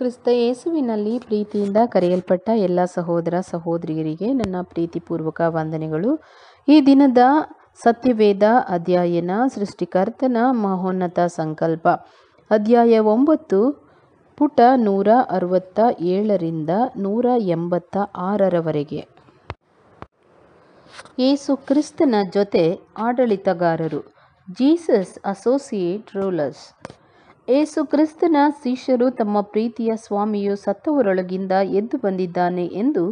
ಕ್ರಿಸ್ತ ಯೇಸುವಿನಲ್ಲಿ ಪ್ರೀತಿಯಿಂದ ಕರೆಯಲ್ಪಟ್ಟ ಎಲ್ಲ ಸಹೋದರ ಸಹೋದರಿಯರಿಗೆ ನನ್ನ ಪ್ರೀತಿಪೂರ್ವಕ ವಂದನೆಗಳು ಈ ದಿನದ ಸತ್ಯವೇದ ಅಧ್ಯಯನ ಸೃಷ್ಟಿಕರ್ತನ ಮಹೋನ್ನತ ಸಂಕಲ್ಪ ಅಧ್ಯಾಯ ಒಂಬತ್ತು ಪುಟ ನೂರ ಅರವತ್ತ ಏಳರಿಂದ ನೂರ ಎಂಬತ್ತ ಆರರವರೆಗೆ ಯೇಸು ಕ್ರಿಸ್ತನ ಜೊತೆ ಆಡಳಿತಗಾರರು ಜೀಸಸ್ ಅಸೋಸಿಯೇಟ್ ರೂಲರ್ಸ್ ಏಸು ಕ್ರಿಸ್ತನ ಶಿಷ್ಯರು ತಮ್ಮ ಪ್ರೀತಿಯ ಸ್ವಾಮಿಯು ಸತ್ತವರೊಳಗಿಂದ ಎದ್ದು ಬಂದಿದ್ದಾನೆ ಎಂದು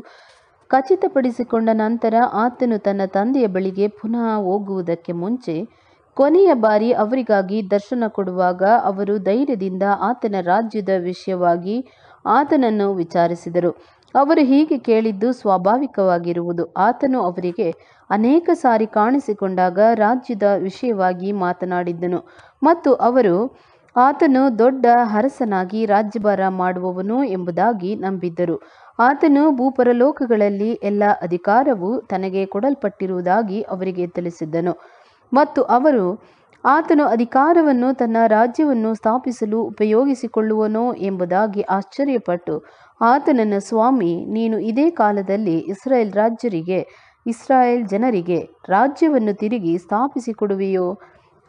ಖಚಿತಪಡಿಸಿಕೊಂಡ ನಂತರ ಆತನು ತನ್ನ ತಂದೆಯ ಬಳಿಗೆ ಪುನಃ ಹೋಗುವುದಕ್ಕೆ ಮುಂಚೆ ಕೊನೆಯ ಬಾರಿ ಅವರಿಗಾಗಿ ದರ್ಶನ ಕೊಡುವಾಗ ಅವರು ಧೈರ್ಯದಿಂದ ಆತನ ರಾಜ್ಯದ ವಿಷಯವಾಗಿ ಆತನನ್ನು ವಿಚಾರಿಸಿದರು ಅವರು ಹೀಗೆ ಕೇಳಿದ್ದು ಸ್ವಾಭಾವಿಕವಾಗಿರುವುದು ಆತನು ಅವರಿಗೆ ಅನೇಕ ಸಾರಿ ಕಾಣಿಸಿಕೊಂಡಾಗ ರಾಜ್ಯದ ವಿಷಯವಾಗಿ ಮಾತನಾಡಿದ್ದನು ಮತ್ತು ಅವರು ಆತನು ದೊಡ್ಡ ಅರಸನಾಗಿ ರಾಜ್ಯಭಾರ ಮಾಡುವವನು ಎಂಬುದಾಗಿ ನಂಬಿದ್ದರು ಆತನು ಭೂಪರಲೋಕಗಳಲ್ಲಿ ಎಲ್ಲ ಅಧಿಕಾರವು ತನಗೆ ಕೊಡಲ್ಪಟ್ಟಿರುವುದಾಗಿ ಅವರಿಗೆ ತಿಳಿಸಿದ್ದನು ಮತ್ತು ಅವರು ಆತನು ಅಧಿಕಾರವನ್ನು ತನ್ನ ರಾಜ್ಯವನ್ನು ಸ್ಥಾಪಿಸಲು ಉಪಯೋಗಿಸಿಕೊಳ್ಳುವನೋ ಎಂಬುದಾಗಿ ಆಶ್ಚರ್ಯಪಟ್ಟು ಆತನನ್ನ ಸ್ವಾಮಿ ನೀನು ಇದೇ ಕಾಲದಲ್ಲಿ ಇಸ್ರಾಯೇಲ್ ರಾಜ್ಯರಿಗೆ ಇಸ್ರಾಯೇಲ್ ಜನರಿಗೆ ರಾಜ್ಯವನ್ನು ತಿರುಗಿ ಸ್ಥಾಪಿಸಿಕೊಡುವೆಯೋ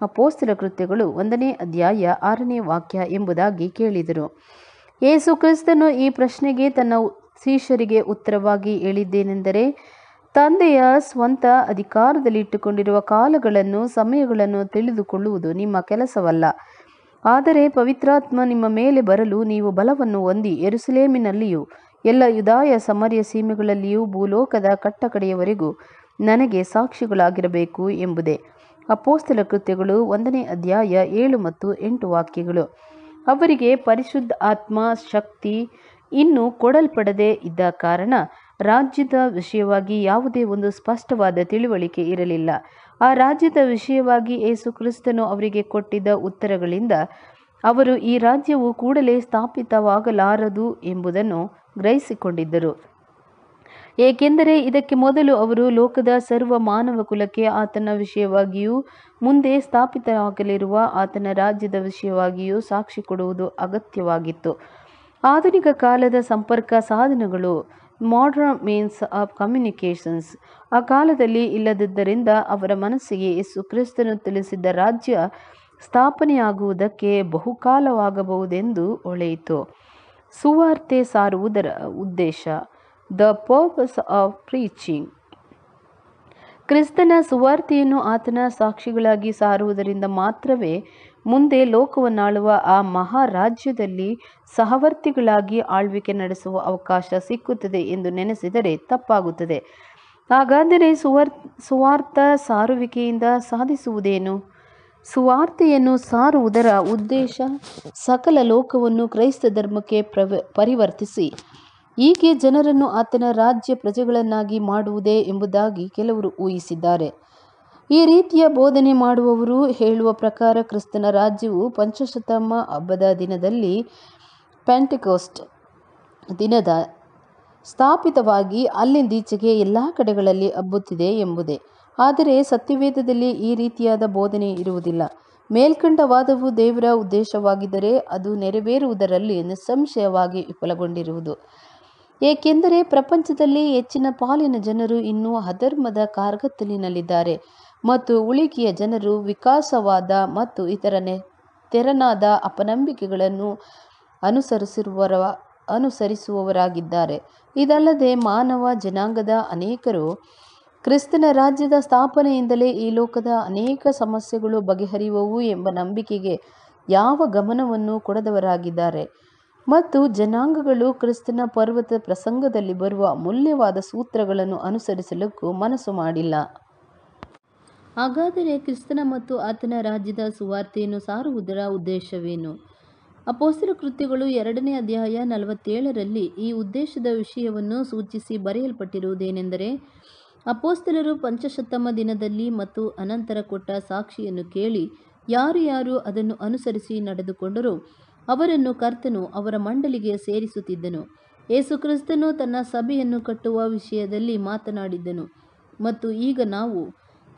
ಅಪೋಸ್ತರ ಕೃತ್ಯಗಳು ಒಂದನೇ ಅಧ್ಯಾಯ ಆರನೇ ವಾಕ್ಯ ಎಂಬುದಾಗಿ ಕೇಳಿದರು ಯೇಸು ಕ್ರಿಸ್ತನು ಈ ಪ್ರಶ್ನೆಗೆ ತನ್ನ ಶಿಷ್ಯರಿಗೆ ಉತ್ತರವಾಗಿ ಹೇಳಿದ್ದೇನೆಂದರೆ ತಂದೆಯ ಸ್ವಂತ ಅಧಿಕಾರದಲ್ಲಿಟ್ಟುಕೊಂಡಿರುವ ಕಾಲಗಳನ್ನು ಸಮಯಗಳನ್ನು ತಿಳಿದುಕೊಳ್ಳುವುದು ನಿಮ್ಮ ಕೆಲಸವಲ್ಲ ಆದರೆ ಪವಿತ್ರಾತ್ಮ ನಿಮ್ಮ ಮೇಲೆ ಬರಲು ನೀವು ಬಲವನ್ನು ಹೊಂದಿ ಎರುಸುಲೇಮಿನಲ್ಲಿಯೂ ಎಲ್ಲ ಯುದಾಯ ಸಮರ್ಯ ಸೀಮೆಗಳಲ್ಲಿಯೂ ಭೂಲೋಕದ ಕಟ್ಟಕಡೆಯವರೆಗೂ ನನಗೆ ಸಾಕ್ಷಿಗಳಾಗಿರಬೇಕು ಎಂಬುದೇ ಅಪೋಸ್ತಲ ಕೃತ್ಯಗಳು ಒಂದನೇ ಅಧ್ಯಾಯ ಏಳು ಮತ್ತು ಎಂಟು ವಾಕ್ಯಗಳು ಅವರಿಗೆ ಪರಿಶುದ್ಧ ಆತ್ಮ ಶಕ್ತಿ ಇನ್ನೂ ಕೊಡಲ್ಪಡದೆ ಇದ್ದ ಕಾರಣ ರಾಜ್ಯದ ವಿಷಯವಾಗಿ ಯಾವುದೇ ಒಂದು ಸ್ಪಷ್ಟವಾದ ತಿಳುವಳಿಕೆ ಇರಲಿಲ್ಲ ಆ ರಾಜ್ಯದ ವಿಷಯವಾಗಿ ಏಸು ಕ್ರಿಸ್ತನು ಅವರಿಗೆ ಕೊಟ್ಟಿದ್ದ ಉತ್ತರಗಳಿಂದ ಅವರು ಈ ರಾಜ್ಯವು ಕೂಡಲೇ ಸ್ಥಾಪಿತವಾಗಲಾರದು ಎಂಬುದನ್ನು ಗ್ರಹಿಸಿಕೊಂಡಿದ್ದರು ಏಕೆಂದರೆ ಇದಕ್ಕೆ ಮೊದಲು ಅವರು ಲೋಕದ ಸರ್ವ ಮಾನವ ಕುಲಕ್ಕೆ ಆತನ ವಿಷಯವಾಗಿಯೂ ಮುಂದೆ ಸ್ಥಾಪಿತವಾಗಲಿರುವ ಆತನ ರಾಜ್ಯದ ವಿಷಯವಾಗಿಯೂ ಸಾಕ್ಷಿ ಕೊಡುವುದು ಅಗತ್ಯವಾಗಿತ್ತು ಆಧುನಿಕ ಕಾಲದ ಸಂಪರ್ಕ ಸಾಧನಗಳು ಮಾಡರ್ನ್ ಮೀನ್ಸ್ ಆಫ್ ಕಮ್ಯುನಿಕೇಷನ್ಸ್ ಆ ಕಾಲದಲ್ಲಿ ಇಲ್ಲದಿದ್ದರಿಂದ ಅವರ ಮನಸ್ಸಿಗೆ ಯೇಸು ಕ್ರಿಸ್ತನು ತಿಳಿಸಿದ್ದ ರಾಜ್ಯ ಸ್ಥಾಪನೆಯಾಗುವುದಕ್ಕೆ ಬಹುಕಾಲವಾಗಬಹುದೆಂದು ಒಳೆಯಿತು ಸುವಾರ್ತೆ ಸಾರುವುದರ ಉದ್ದೇಶ ದ ಪರ್ಪಸ್ ಆಫ್ ಪ್ರೀಚಿಂಗ್ ಕ್ರಿಸ್ತನ ಸುವಾರ್ತೆಯನ್ನು ಆತನ ಸಾಕ್ಷಿಗಳಾಗಿ ಸಾರುವುದರಿಂದ ಮಾತ್ರವೇ ಮುಂದೆ ಲೋಕವನ್ನಾಳುವ ಆ ಮಹಾರಾಜ್ಯದಲ್ಲಿ ಸಹವರ್ತಿಗಳಾಗಿ ಆಳ್ವಿಕೆ ನಡೆಸುವ ಅವಕಾಶ ಸಿಕ್ಕುತ್ತದೆ ಎಂದು ನೆನೆಸಿದರೆ ತಪ್ಪಾಗುತ್ತದೆ ಹಾಗಾದರೆ ಸುವಾರ್ ಸುವಾರ್ಥ ಸಾರುವಿಕೆಯಿಂದ ಸಾಧಿಸುವುದೇನು ಸುವಾರ್ತೆಯನ್ನು ಸಾರುವುದರ ಉದ್ದೇಶ ಸಕಲ ಲೋಕವನ್ನು ಕ್ರೈಸ್ತ ಧರ್ಮಕ್ಕೆ ಪ್ರವ ಪರಿವರ್ತಿಸಿ ಈಕೆ ಜನರನ್ನು ಆತನ ರಾಜ್ಯ ಪ್ರಜೆಗಳನ್ನಾಗಿ ಮಾಡುವುದೇ ಎಂಬುದಾಗಿ ಕೆಲವರು ಊಹಿಸಿದ್ದಾರೆ ಈ ರೀತಿಯ ಬೋಧನೆ ಮಾಡುವವರು ಹೇಳುವ ಪ್ರಕಾರ ಕ್ರಿಸ್ತನ ರಾಜ್ಯವು ಪಂಚಶತಮ ಹಬ್ಬದ ದಿನದಲ್ಲಿ ಪ್ಯಾಂಟಿಕೋಸ್ಟ್ ದಿನದ ಸ್ಥಾಪಿತವಾಗಿ ಅಲ್ಲಿಂದೀಚೆಗೆ ಎಲ್ಲ ಕಡೆಗಳಲ್ಲಿ ಹಬ್ಬುತ್ತಿದೆ ಎಂಬುದೇ ಆದರೆ ಸತ್ಯವೇದದಲ್ಲಿ ಈ ರೀತಿಯಾದ ಬೋಧನೆ ಇರುವುದಿಲ್ಲ ಮೇಲ್ಕಂಡ ವಾದವು ದೇವರ ಉದ್ದೇಶವಾಗಿದ್ದರೆ ಅದು ನೆರವೇರುವುದರಲ್ಲಿ ನಿಸ್ಸಂಶಯವಾಗಿ ವಿಫಲಗೊಂಡಿರುವುದು ಏಕೆಂದರೆ ಪ್ರಪಂಚದಲ್ಲಿ ಹೆಚ್ಚಿನ ಪಾಲಿನ ಜನರು ಇನ್ನೂ ಅಧರ್ಮದ ಕಾರ್ಗತ್ತಲಿನಲ್ಲಿದ್ದಾರೆ ಮತ್ತು ಉಳಿಕೆಯ ಜನರು ವಿಕಾಸವಾದ ಮತ್ತು ಇತರ ತೆರನಾದ ಅಪನಂಬಿಕೆಗಳನ್ನು ಅನುಸರಿಸಿರುವರ ಅನುಸರಿಸುವವರಾಗಿದ್ದಾರೆ ಇದಲ್ಲದೆ ಮಾನವ ಜನಾಂಗದ ಅನೇಕರು ಕ್ರಿಸ್ತನ ರಾಜ್ಯದ ಸ್ಥಾಪನೆಯಿಂದಲೇ ಈ ಲೋಕದ ಅನೇಕ ಸಮಸ್ಯೆಗಳು ಬಗೆಹರಿಯುವವು ಎಂಬ ನಂಬಿಕೆಗೆ ಯಾವ ಗಮನವನ್ನು ಕೊಡದವರಾಗಿದ್ದಾರೆ ಮತ್ತು ಜನಾಂಗಗಳು ಕ್ರಿಸ್ತನ ಪರ್ವತ ಪ್ರಸಂಗದಲ್ಲಿ ಬರುವ ಅಮೂಲ್ಯವಾದ ಸೂತ್ರಗಳನ್ನು ಅನುಸರಿಸಲಿಕ್ಕೂ ಮನಸ್ಸು ಮಾಡಿಲ್ಲ. ಹಾಗಾದರೆ ಕ್ರಿಸ್ತನ ಮತ್ತು ಆತನ ರಾಜ್ಯದ ಸುವಾರ್ತೆಯನ್ನು ಸಾರುವುದರ ಉದ್ದೇಶವೇನು? ಅಪೋಸ್ತರ ಕೃತ್ಯಗಳು ಎರಡನೇ ಅಧ್ಯಾಯ ನಲವತ್ತೇಳರಲ್ಲಿ ಈ ಉದ್ದೇಶದ ವಿಷಯವನ್ನು ಸೂಚಿಸಿ ಬರೆಯಲ್ಪಟ್ಟಿರುವುದೇನೆಂದರೆ, ಅಪೋಸ್ತಲರು ಪಂಚಶತಮ ದಿನದಲ್ಲಿ ಮತ್ತು ಅನಂತರ ಕೊಟ್ಟ ಸಾಕ್ಷಿಯನ್ನು ಕೇಳಿ ಯಾರು ಯಾರು ಅದನ್ನು ಅನುಸರಿಸಿ ನಡೆದುಕೊಂಡರೂ ಅವರನ್ನು ಕರ್ತನು ಅವರ ಮಂಡಲಿಗೆ ಸೇರಿಸುತ್ತಿದ್ದನು ಯೇಸುಕ್ರಿಸ್ತನು ತನ್ನ ಸಭೆಯನ್ನು ಕಟ್ಟುವ ವಿಷಯದಲ್ಲಿ ಮಾತನಾಡಿದ್ದನು ಮತ್ತು ಈಗ ನಾವು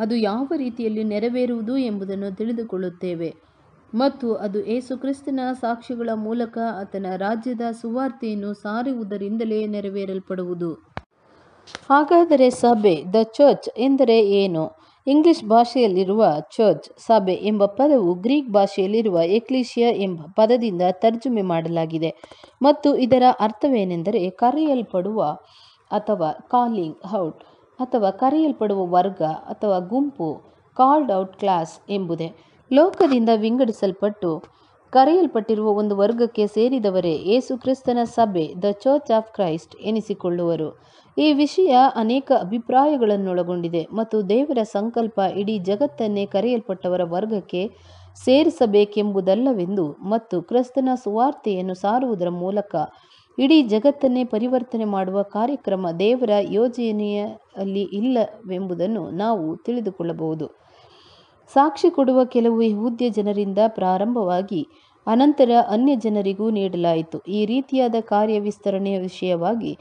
ಅದು ಯಾವ ರೀತಿಯಲ್ಲಿ ನೆರವೇರುವುದು ಎಂಬುದನ್ನು ತಿಳಿದುಕೊಳ್ಳುತ್ತೇವೆ ಮತ್ತು ಅದು ಯೇಸುಕ್ರಿಸ್ತನ ಸಾಕ್ಷಿಗಳ ಮೂಲಕ ಆತನ ರಾಜ್ಯದ ಸುವಾರ್ತೆಯನ್ನು ಸಾರುವುದರಿಂದಲೇ ನೆರವೇರಲ್ಪಡುವುದು ಹಾಗಾದರೆ ಸಭೆ ದ ಚರ್ಚ್ ಎಂದರೆ ಏನು ಇಂಗ್ಲಿಷ್ ಭಾಷೆಯಲ್ಲಿರುವ ಚರ್ಚ್ ಸಭೆ ಎಂಬ ಪದವು ಗ್ರೀಕ್ ಭಾಷೆಯಲ್ಲಿರುವ ಎಕ್ಲಿಶಿಯ ಎಂಬ ಪದದಿಂದ ತರ್ಜುಮೆ ಮಾಡಲಾಗಿದೆ ಮತ್ತು ಇದರ ಅರ್ಥವೇನೆಂದರೆ ಕರೆಯಲ್ಪಡುವ ಅಥವಾ ಕಾಲಿಂಗ್ ಔಟ್ ಅಥವಾ ಕರೆಯಲ್ಪಡುವ ವರ್ಗ ಅಥವಾ ಗುಂಪು ಕಾಲ್ಡ್ ಔಟ್ ಕ್ಲಾಸ್ ಎಂಬುದೇ ಲೋಕದಿಂದ ವಿಂಗಡಿಸಲ್ಪಟ್ಟು ಕರೆಯಲ್ಪಟ್ಟಿರುವ ಒಂದು ವರ್ಗಕ್ಕೆ ಸೇರಿದವರೇ ಯೇಸು ಕ್ರಿಸ್ತನ ಸಭೆ ದ ಚರ್ಚ್ ಆಫ್ ಕ್ರೈಸ್ಟ್ ಎನಿಸಿಕೊಳ್ಳುವರು ಈ ವಿಷಯ ಅನೇಕ ಅಭಿಪ್ರಾಯಗಳನ್ನೊಳಗೊಂಡಿದೆ ಮತ್ತು ದೇವರ ಸಂಕಲ್ಪ ಇಡೀ ಜಗತ್ತನ್ನೇ ಕರೆಯಲ್ಪಟ್ಟವರ ವರ್ಗಕ್ಕೆ ಸೇರಿಸಬೇಕೆಂಬುದಲ್ಲವೆಂದು ಮತ್ತು ಕ್ರಿಸ್ತನ ಸುವಾರ್ತೆಯನ್ನು ಸಾರುವುದರ ಮೂಲಕ ಇಡೀ ಜಗತ್ತನ್ನೇ ಪರಿವರ್ತನೆ ಮಾಡುವ ಕಾರ್ಯಕ್ರಮ ದೇವರ ಯೋಜನೆಯಲ್ಲಿ ಇಲ್ಲವೆಂಬುದನ್ನು ನಾವು ತಿಳಿದುಕೊಳ್ಳಬಹುದು ಸಾಕ್ಷಿ ಕೊಡುವ ಕೆಲವು ಯಹೂದ್ಯ ಜನರಿಂದ ಪ್ರಾರಂಭವಾಗಿ ಅನಂತರ ಅನ್ಯ ಜನರಿಗೂ ನೀಡಲಾಯಿತು ಈ ರೀತಿಯಾದ ಕಾರ್ಯ ವಿಸ್ತರಣೆಯ ವಿಷಯವಾಗಿ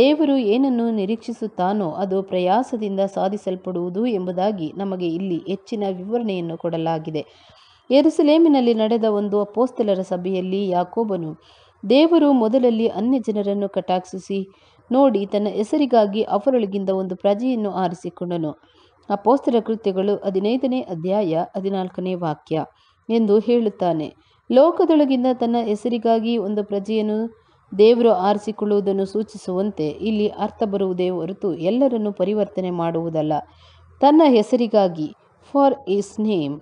ದೇವರು ಏನನ್ನು ನಿರೀಕ್ಷಿಸುತ್ತಾನೋ ಅದು ಪ್ರಯಾಸದಿಂದ ಸಾಧಿಸಲ್ಪಡುವುದು ಎಂಬುದಾಗಿ ನಮಗೆ ಇಲ್ಲಿ ಹೆಚ್ಚಿನ ವಿವರಣೆಯನ್ನು ಕೊಡಲಾಗಿದೆ ಯೆರೂಸಲೇಮಿನಲ್ಲಿ ನಡೆದ ಒಂದು ಅಪೋಸ್ತಲರ ಸಭೆಯಲ್ಲಿ ಯಾಕೋಬನು ದೇವರು ಮೊದಲಲ್ಲಿ ಅನ್ಯ ಜನರನ್ನು ಕಟಾಕ್ಷಿಸಿ ನೋಡಿ ತನ್ನ ಹೆಸರಿಗಾಗಿ ಅವರೊಳಗಿಂದ ಒಂದು ಪ್ರಜೆಯನ್ನು ಆರಿಸಿಕೊಂಡನು ಅಪೋಸ್ತಲ ಕೃತ್ಯಗಳು ಹದಿನೈದನೇ ಅಧ್ಯಾಯ ಹದಿನಾಲ್ಕನೇ ವಾಕ್ಯ ಎಂದು ಹೇಳುತ್ತಾನೆ ಲೋಕದೊಳಗಿಂದ ತನ್ನ ಹೆಸರಿಗಾಗಿ ಒಂದು ಪ್ರಜೆಯನ್ನು ದೇವರು ಆರಿಸಿಕೊಳ್ಳುವುದನ್ನು ಸೂಚಿಸುವಂತೆ ಇಲ್ಲಿ ಅರ್ಥ ಬರುವುದೇ ಹೊರತು ಎಲ್ಲರನ್ನು ಪರಿವರ್ತನೆ ಮಾಡುವುದಲ್ಲ ತನ್ನ ಹೆಸರಿಗಾಗಿ ಫಾರ್ ಇಸ್ ನೇಮ್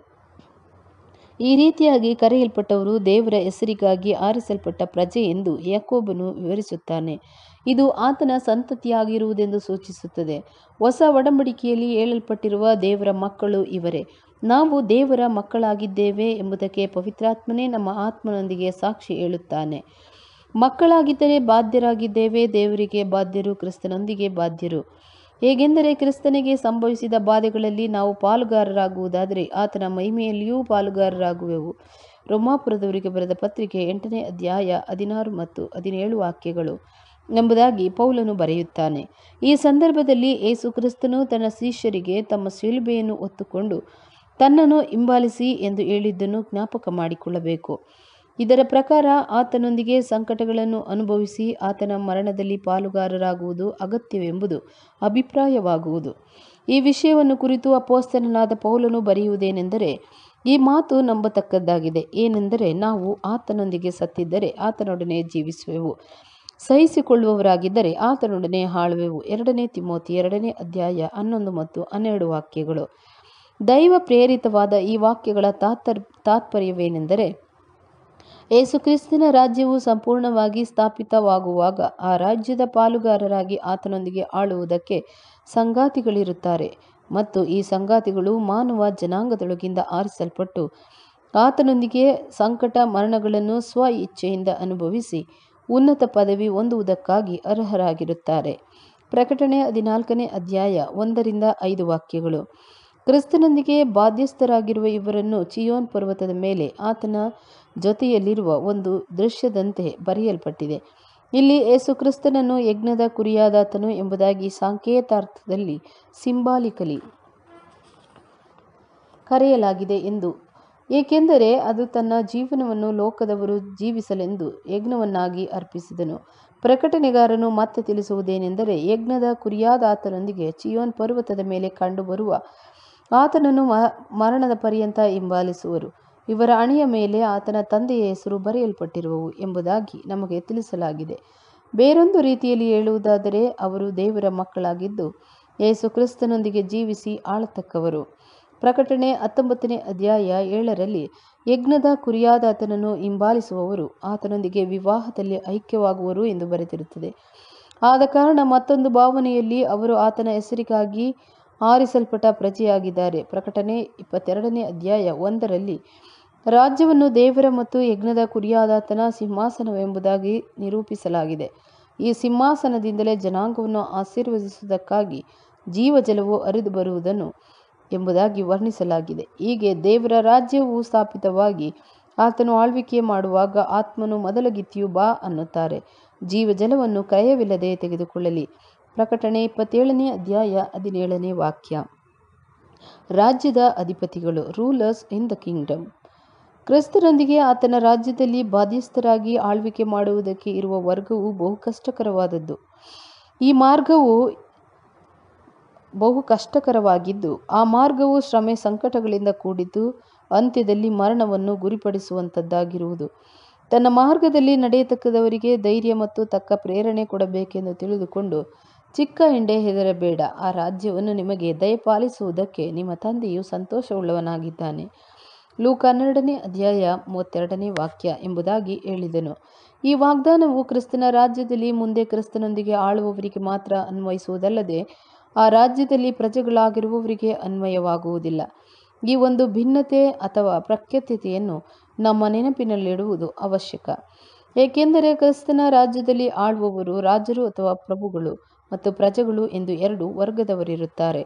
ಈ ರೀತಿಯಾಗಿ ಕರೆಯಲ್ಪಟ್ಟವರು ದೇವರ ಹೆಸರಿಗಾಗಿ ಆರಿಸಲ್ಪಟ್ಟ ಪ್ರಜೆ ಎಂದು ಯಾಕೋಬನು ವಿವರಿಸುತ್ತಾನೆ ಇದು ಆತನ ಸಂತತಿಯಾಗಿರುವುದೆಂದು ಸೂಚಿಸುತ್ತದೆ ಹೊಸ ಒಡಂಬಡಿಕೆಯಲ್ಲಿ ಹೇಳಲ್ಪಟ್ಟಿರುವ ದೇವರ ಮಕ್ಕಳು ಇವರೇ ನಾವು ದೇವರ ಮಕ್ಕಳಾಗಿದ್ದೇವೆ ಎಂಬುದಕ್ಕೆ ಪವಿತ್ರಾತ್ಮನೇ ನಮ್ಮ ಆತ್ಮನೊಂದಿಗೆ ಸಾಕ್ಷಿ ಹೇಳುತ್ತಾನೆ ಮಕ್ಕಳಾಗಿದ್ದರೆ ಬಾಧ್ಯರಾಗಿದ್ದೇವೆ ದೇವರಿಗೆ ಬಾಧ್ಯರು ಕ್ರಿಸ್ತನೊಂದಿಗೆ ಬಾಧ್ಯರು ಹೇಗೆಂದರೆ ಕ್ರಿಸ್ತನಿಗೆ ಸಂಭವಿಸಿದ ಬಾಧೆಗಳಲ್ಲಿ ನಾವು ಪಾಲುಗಾರರಾಗುವುದಾದರೆ ಆತನ ಮಹಿಮೆಯಲ್ಲಿಯೂ ಪಾಲುಗಾರರಾಗುವೆವು ರೋಮಾಪುರದವರಿಗೆ ಬರೆದ ಪತ್ರಿಕೆ ಎಂಟನೇ ಅಧ್ಯಾಯ ಹದಿನಾರು ಮತ್ತು ಹದಿನೇಳು ವಾಕ್ಯಗಳು ಎಂಬುದಾಗಿ ಪೌಲನು ಬರೆಯುತ್ತಾನೆ ಈ ಸಂದರ್ಭದಲ್ಲಿ ಏಸು ಕ್ರಿಸ್ತನು ತನ್ನ ಶಿಷ್ಯರಿಗೆ ತಮ್ಮ ಶಿಲುಬೆಯನ್ನು ಒತ್ತುಕೊಂಡು ತನ್ನನ್ನು ಹಿಂಬಾಲಿಸಿ ಎಂದು ಹೇಳಿದ್ದನ್ನು ಜ್ಞಾಪಕ ಮಾಡಿಕೊಳ್ಳಬೇಕು ಇದರ ಪ್ರಕಾರ ಆತನೊಂದಿಗೆ ಸಂಕಟಗಳನ್ನು ಅನುಭವಿಸಿ ಆತನ ಮರಣದಲ್ಲಿ ಪಾಲುಗಾರರಾಗುವುದು ಅಗತ್ಯವೆಂಬುದು ಅಭಿಪ್ರಾಯವಾಗುವುದು ಈ ವಿಷಯವನ್ನು ಕುರಿತು ಅಪೋಸ್ತನಾದ ಪೌಲನು ಬರೆಯುವುದೇನೆಂದರೆ ಈ ಮಾತು ನಂಬತಕ್ಕದ್ದಾಗಿದೆ ಏನೆಂದರೆ ನಾವು ಆತನೊಂದಿಗೆ ಸತ್ತಿದ್ದರೆ ಆತನೊಡನೆ ಜೀವಿಸುವೆವು ಸಹಿಸಿಕೊಳ್ಳುವವರಾಗಿದ್ದರೆ ಆತನೊಡನೆ ಹಾಳುವೆವು ಎರಡನೇ ತಿಮೋತಿ ಎರಡನೇ ಅಧ್ಯಾಯ ಹನ್ನೊಂದು ಮತ್ತು ಹನ್ನೆರಡು ವಾಕ್ಯಗಳು ದೈವ ಪ್ರೇರಿತವಾದ ಈ ವಾಕ್ಯಗಳ ತಾತ್ಪರ್ಯವೇನೆಂದರೆ ಯೇಸುಕ್ರಿಸ್ತನ ರಾಜ್ಯವು ಸಂಪೂರ್ಣವಾಗಿ ಸ್ಥಾಪಿತವಾಗುವಾಗ ಆ ರಾಜ್ಯದ ಪಾಲುಗಾರರಾಗಿ ಆತನೊಂದಿಗೆ ಆಳುವುದಕ್ಕೆ ಸಂಗಾತಿಗಳಿರುತ್ತಾರೆ ಮತ್ತು ಈ ಸಂಗಾತಿಗಳು ಮಾನವ ಜನಾಂಗದೊಳಗಿಂದ ಆರಿಸಲ್ಪಟ್ಟು ಆತನೊಂದಿಗೆ ಸಂಕಟ ಮರಣಗಳನ್ನು ಸ್ವ ಇಚ್ಛೆಯಿಂದ ಅನುಭವಿಸಿ ಉನ್ನತ ಪದವಿ ಹೊಂದುವುದಕ್ಕಾಗಿ ಅರ್ಹರಾಗಿರುತ್ತಾರೆ ಪ್ರಕಟಣೆ ಹದಿನಾಲ್ಕನೇ ಅಧ್ಯಾಯ ಒಂದರಿಂದ ಐದು ವಾಕ್ಯಗಳು ಕ್ರಿಸ್ತನೊಂದಿಗೆ ಬಾಧ್ಯಸ್ಥರಾಗಿರುವ ಇವರನ್ನು ಚಿಯೋನ್ ಪರ್ವತದ ಮೇಲೆ ಆತನ ಜೊತೆಯಲ್ಲಿರುವ ಒಂದು ದೃಶ್ಯದಂತೆ ಬರೆಯಲ್ಪಟ್ಟಿದೆ ಇಲ್ಲಿ ಯೇಸು ಕ್ರಿಸ್ತನನ್ನು ಯಜ್ಞದ ಕುರಿಯಾದಾತನು ಎಂಬುದಾಗಿ ಸಾಂಕೇತಾರ್ಥದಲ್ಲಿ ಸಿಂಬಾಲಿಕಲಿ ಕರೆಯಲಾಗಿದೆ ಎಂದು ಏಕೆಂದರೆ ಅದು ತನ್ನ ಜೀವನವನ್ನು ಲೋಕದವರು ಜೀವಿಸಲೆಂದು ಯಜ್ಞವನ್ನಾಗಿ ಅರ್ಪಿಸಿದನು ಪ್ರಕಟಣೆಗಾರನು ಮತ್ತೆ ತಿಳಿಸುವುದೇನೆಂದರೆ ಯಜ್ಞದ ಕುರಿಯಾದಾತನೊಂದಿಗೆ ಚಿಯೋನ್ ಪರ್ವತದ ಮೇಲೆ ಕಂಡುಬರುವ ಆತನನ್ನು ಮರಣದ ಪರ್ಯಂತ ಹಿಂಬಾಲಿಸುವರು ಇವರ ಅಣಿಯ ಮೇಲೆ ಆತನ ತಂದೆಯ ಹೆಸರು ಬರೆಯಲ್ಪಟ್ಟಿರುವವು ಎಂಬುದಾಗಿ ನಮಗೆ ತಿಳಿಸಲಾಗಿದೆ ಬೇರೊಂದು ರೀತಿಯಲ್ಲಿ ಹೇಳುವುದಾದರೆ ಅವರು ದೇವರ ಮಕ್ಕಳಾಗಿದ್ದು ಯೇಸು ಕ್ರಿಸ್ತನೊಂದಿಗೆ ಜೀವಿಸಿ ಆಳತಕ್ಕವರು ಪ್ರಕಟಣೆ ಹತ್ತೊಂಬತ್ತನೇ ಅಧ್ಯಾಯ ಏಳರಲ್ಲಿ ಯಜ್ಞದ ಕುರಿಯಾದ ಆತನನ್ನು ಹಿಂಬಾಲಿಸುವವರು ಆತನೊಂದಿಗೆ ವಿವಾಹದಲ್ಲಿ ಐಕ್ಯವಾಗುವರು ಎಂದು ಬರೆದಿರುತ್ತದೆ ಆದ ಕಾರಣ ಮತ್ತೊಂದು ಭಾವನೆಯಲ್ಲಿ ಅವರು ಆತನ ಹೆಸರಿಗಾಗಿ ಆರಿಸಲ್ಪಟ್ಟ ಪ್ರಜೆಯಾಗಿದ್ದಾರೆ ಪ್ರಕಟಣೆ ಇಪ್ಪತ್ತೆರಡನೇ ಅಧ್ಯಾಯ ಒಂದರಲ್ಲಿ ರಾಜ್ಯವನ್ನು ದೇವರ ಮತ್ತು ಯಜ್ಞದ ಕುರಿಯಾದಾತನ ಸಿಂಹಾಸನವೆಂಬುದಾಗಿ ನಿರೂಪಿಸಲಾಗಿದೆ ಈ ಸಿಂಹಾಸನದಿಂದಲೇ ಜನಾಂಗವನ್ನು ಆಶೀರ್ವದಿಸುವುದಕ್ಕಾಗಿ ಜೀವಜಲವು ಅರಿದು ಬರುವುದನ್ನು ಎಂಬುದಾಗಿ ವರ್ಣಿಸಲಾಗಿದೆ ಹೀಗೆ ದೇವರ ರಾಜ್ಯವು ಸ್ಥಾಪಿತವಾಗಿ ಆತನು ಆಳ್ವಿಕೆ ಮಾಡುವಾಗ ಆತ್ಮನು ಮೊದಲಗಿತ್ತಿಯು ಬಾ ಅನ್ನುತ್ತಾರೆ ಜೀವಜಲವನ್ನು ಕ್ರಯವಿಲ್ಲದೆ ತೆಗೆದುಕೊಳ್ಳಲಿ ಪ್ರಕಟಣೆ ಇಪ್ಪತ್ತೇಳನೇ ಅಧ್ಯಾಯ ಹದಿನೇಳನೇ ವಾಕ್ಯ ರಾಜ್ಯದ ಅಧಿಪತಿಗಳು ರೂಲರ್ಸ್ ಇನ್ ದ ಕಿಂಗ್ಡಮ್ ಕ್ರಿಸ್ತರೊಂದಿಗೆ ಆತನ ರಾಜ್ಯದಲ್ಲಿ ಬಾಧ್ಯಸ್ಥರಾಗಿ ಆಳ್ವಿಕೆ ಮಾಡುವುದಕ್ಕೆ ಇರುವ ವರ್ಗವು ಬಹು ಕಷ್ಟಕರವಾದದ್ದು ಈ ಮಾರ್ಗವು ಬಹು ಕಷ್ಟಕರವಾಗಿದ್ದು ಆ ಮಾರ್ಗವು ಶ್ರಮೆ ಸಂಕಟಗಳಿಂದ ಕೂಡಿದ್ದು ಅಂತ್ಯದಲ್ಲಿ ಮರಣವನ್ನು ಗುರಿಪಡಿಸುವಂಥದ್ದಾಗಿರುವುದು ತನ್ನ ಮಾರ್ಗದಲ್ಲಿ ನಡೆಯತಕ್ಕದವರಿಗೆ ಧೈರ್ಯ ಮತ್ತು ತಕ್ಕ ಪ್ರೇರಣೆ ಕೊಡಬೇಕೆಂದು ತಿಳಿದುಕೊಂಡು ಚಿಕ್ಕ ಹೆಂಡೆ ಹೆದರಬೇಡ ಆ ರಾಜ್ಯವನ್ನು ನಿಮಗೆ ದಯಪಾಲಿಸುವುದಕ್ಕೆ ನಿಮ್ಮ ತಂದೆಯು ಸಂತೋಷವುಳ್ಳವನಾಗಿದ್ದಾನೆ ಲೂಕ ಹನ್ನೆರಡನೇ ಅಧ್ಯಾಯ ಮೂವತ್ತೆರಡನೇ ವಾಕ್ಯ ಎಂಬುದಾಗಿ ಹೇಳಿದನು ಈ ವಾಗ್ದಾನವು ಕ್ರಿಸ್ತನ ರಾಜ್ಯದಲ್ಲಿ ಮುಂದೆ ಕ್ರಿಸ್ತನೊಂದಿಗೆ ಆಳುವವರಿಗೆ ಮಾತ್ರ ಅನ್ವಯಿಸುವುದಲ್ಲದೆ ಆ ರಾಜ್ಯದಲ್ಲಿ ಪ್ರಜೆಗಳಾಗಿರುವವರಿಗೆ ಅನ್ವಯವಾಗುವುದಿಲ್ಲ ಈ ಒಂದು ಭಿನ್ನತೆ ಅಥವಾ ಪ್ರಖ್ಯತೆಯನ್ನು ನಮ್ಮ ನೆನಪಿನಲ್ಲಿಡುವುದು ಅವಶ್ಯಕ ಏಕೆಂದರೆ ಕ್ರಿಸ್ತನ ರಾಜ್ಯದಲ್ಲಿ ಆಳುವವರು ರಾಜರು ಅಥವಾ ಪ್ರಭುಗಳು ಮತ್ತು ಪ್ರಜೆಗಳು ಎಂದು ಎರಡು ವರ್ಗದವರಿರುತ್ತಾರೆ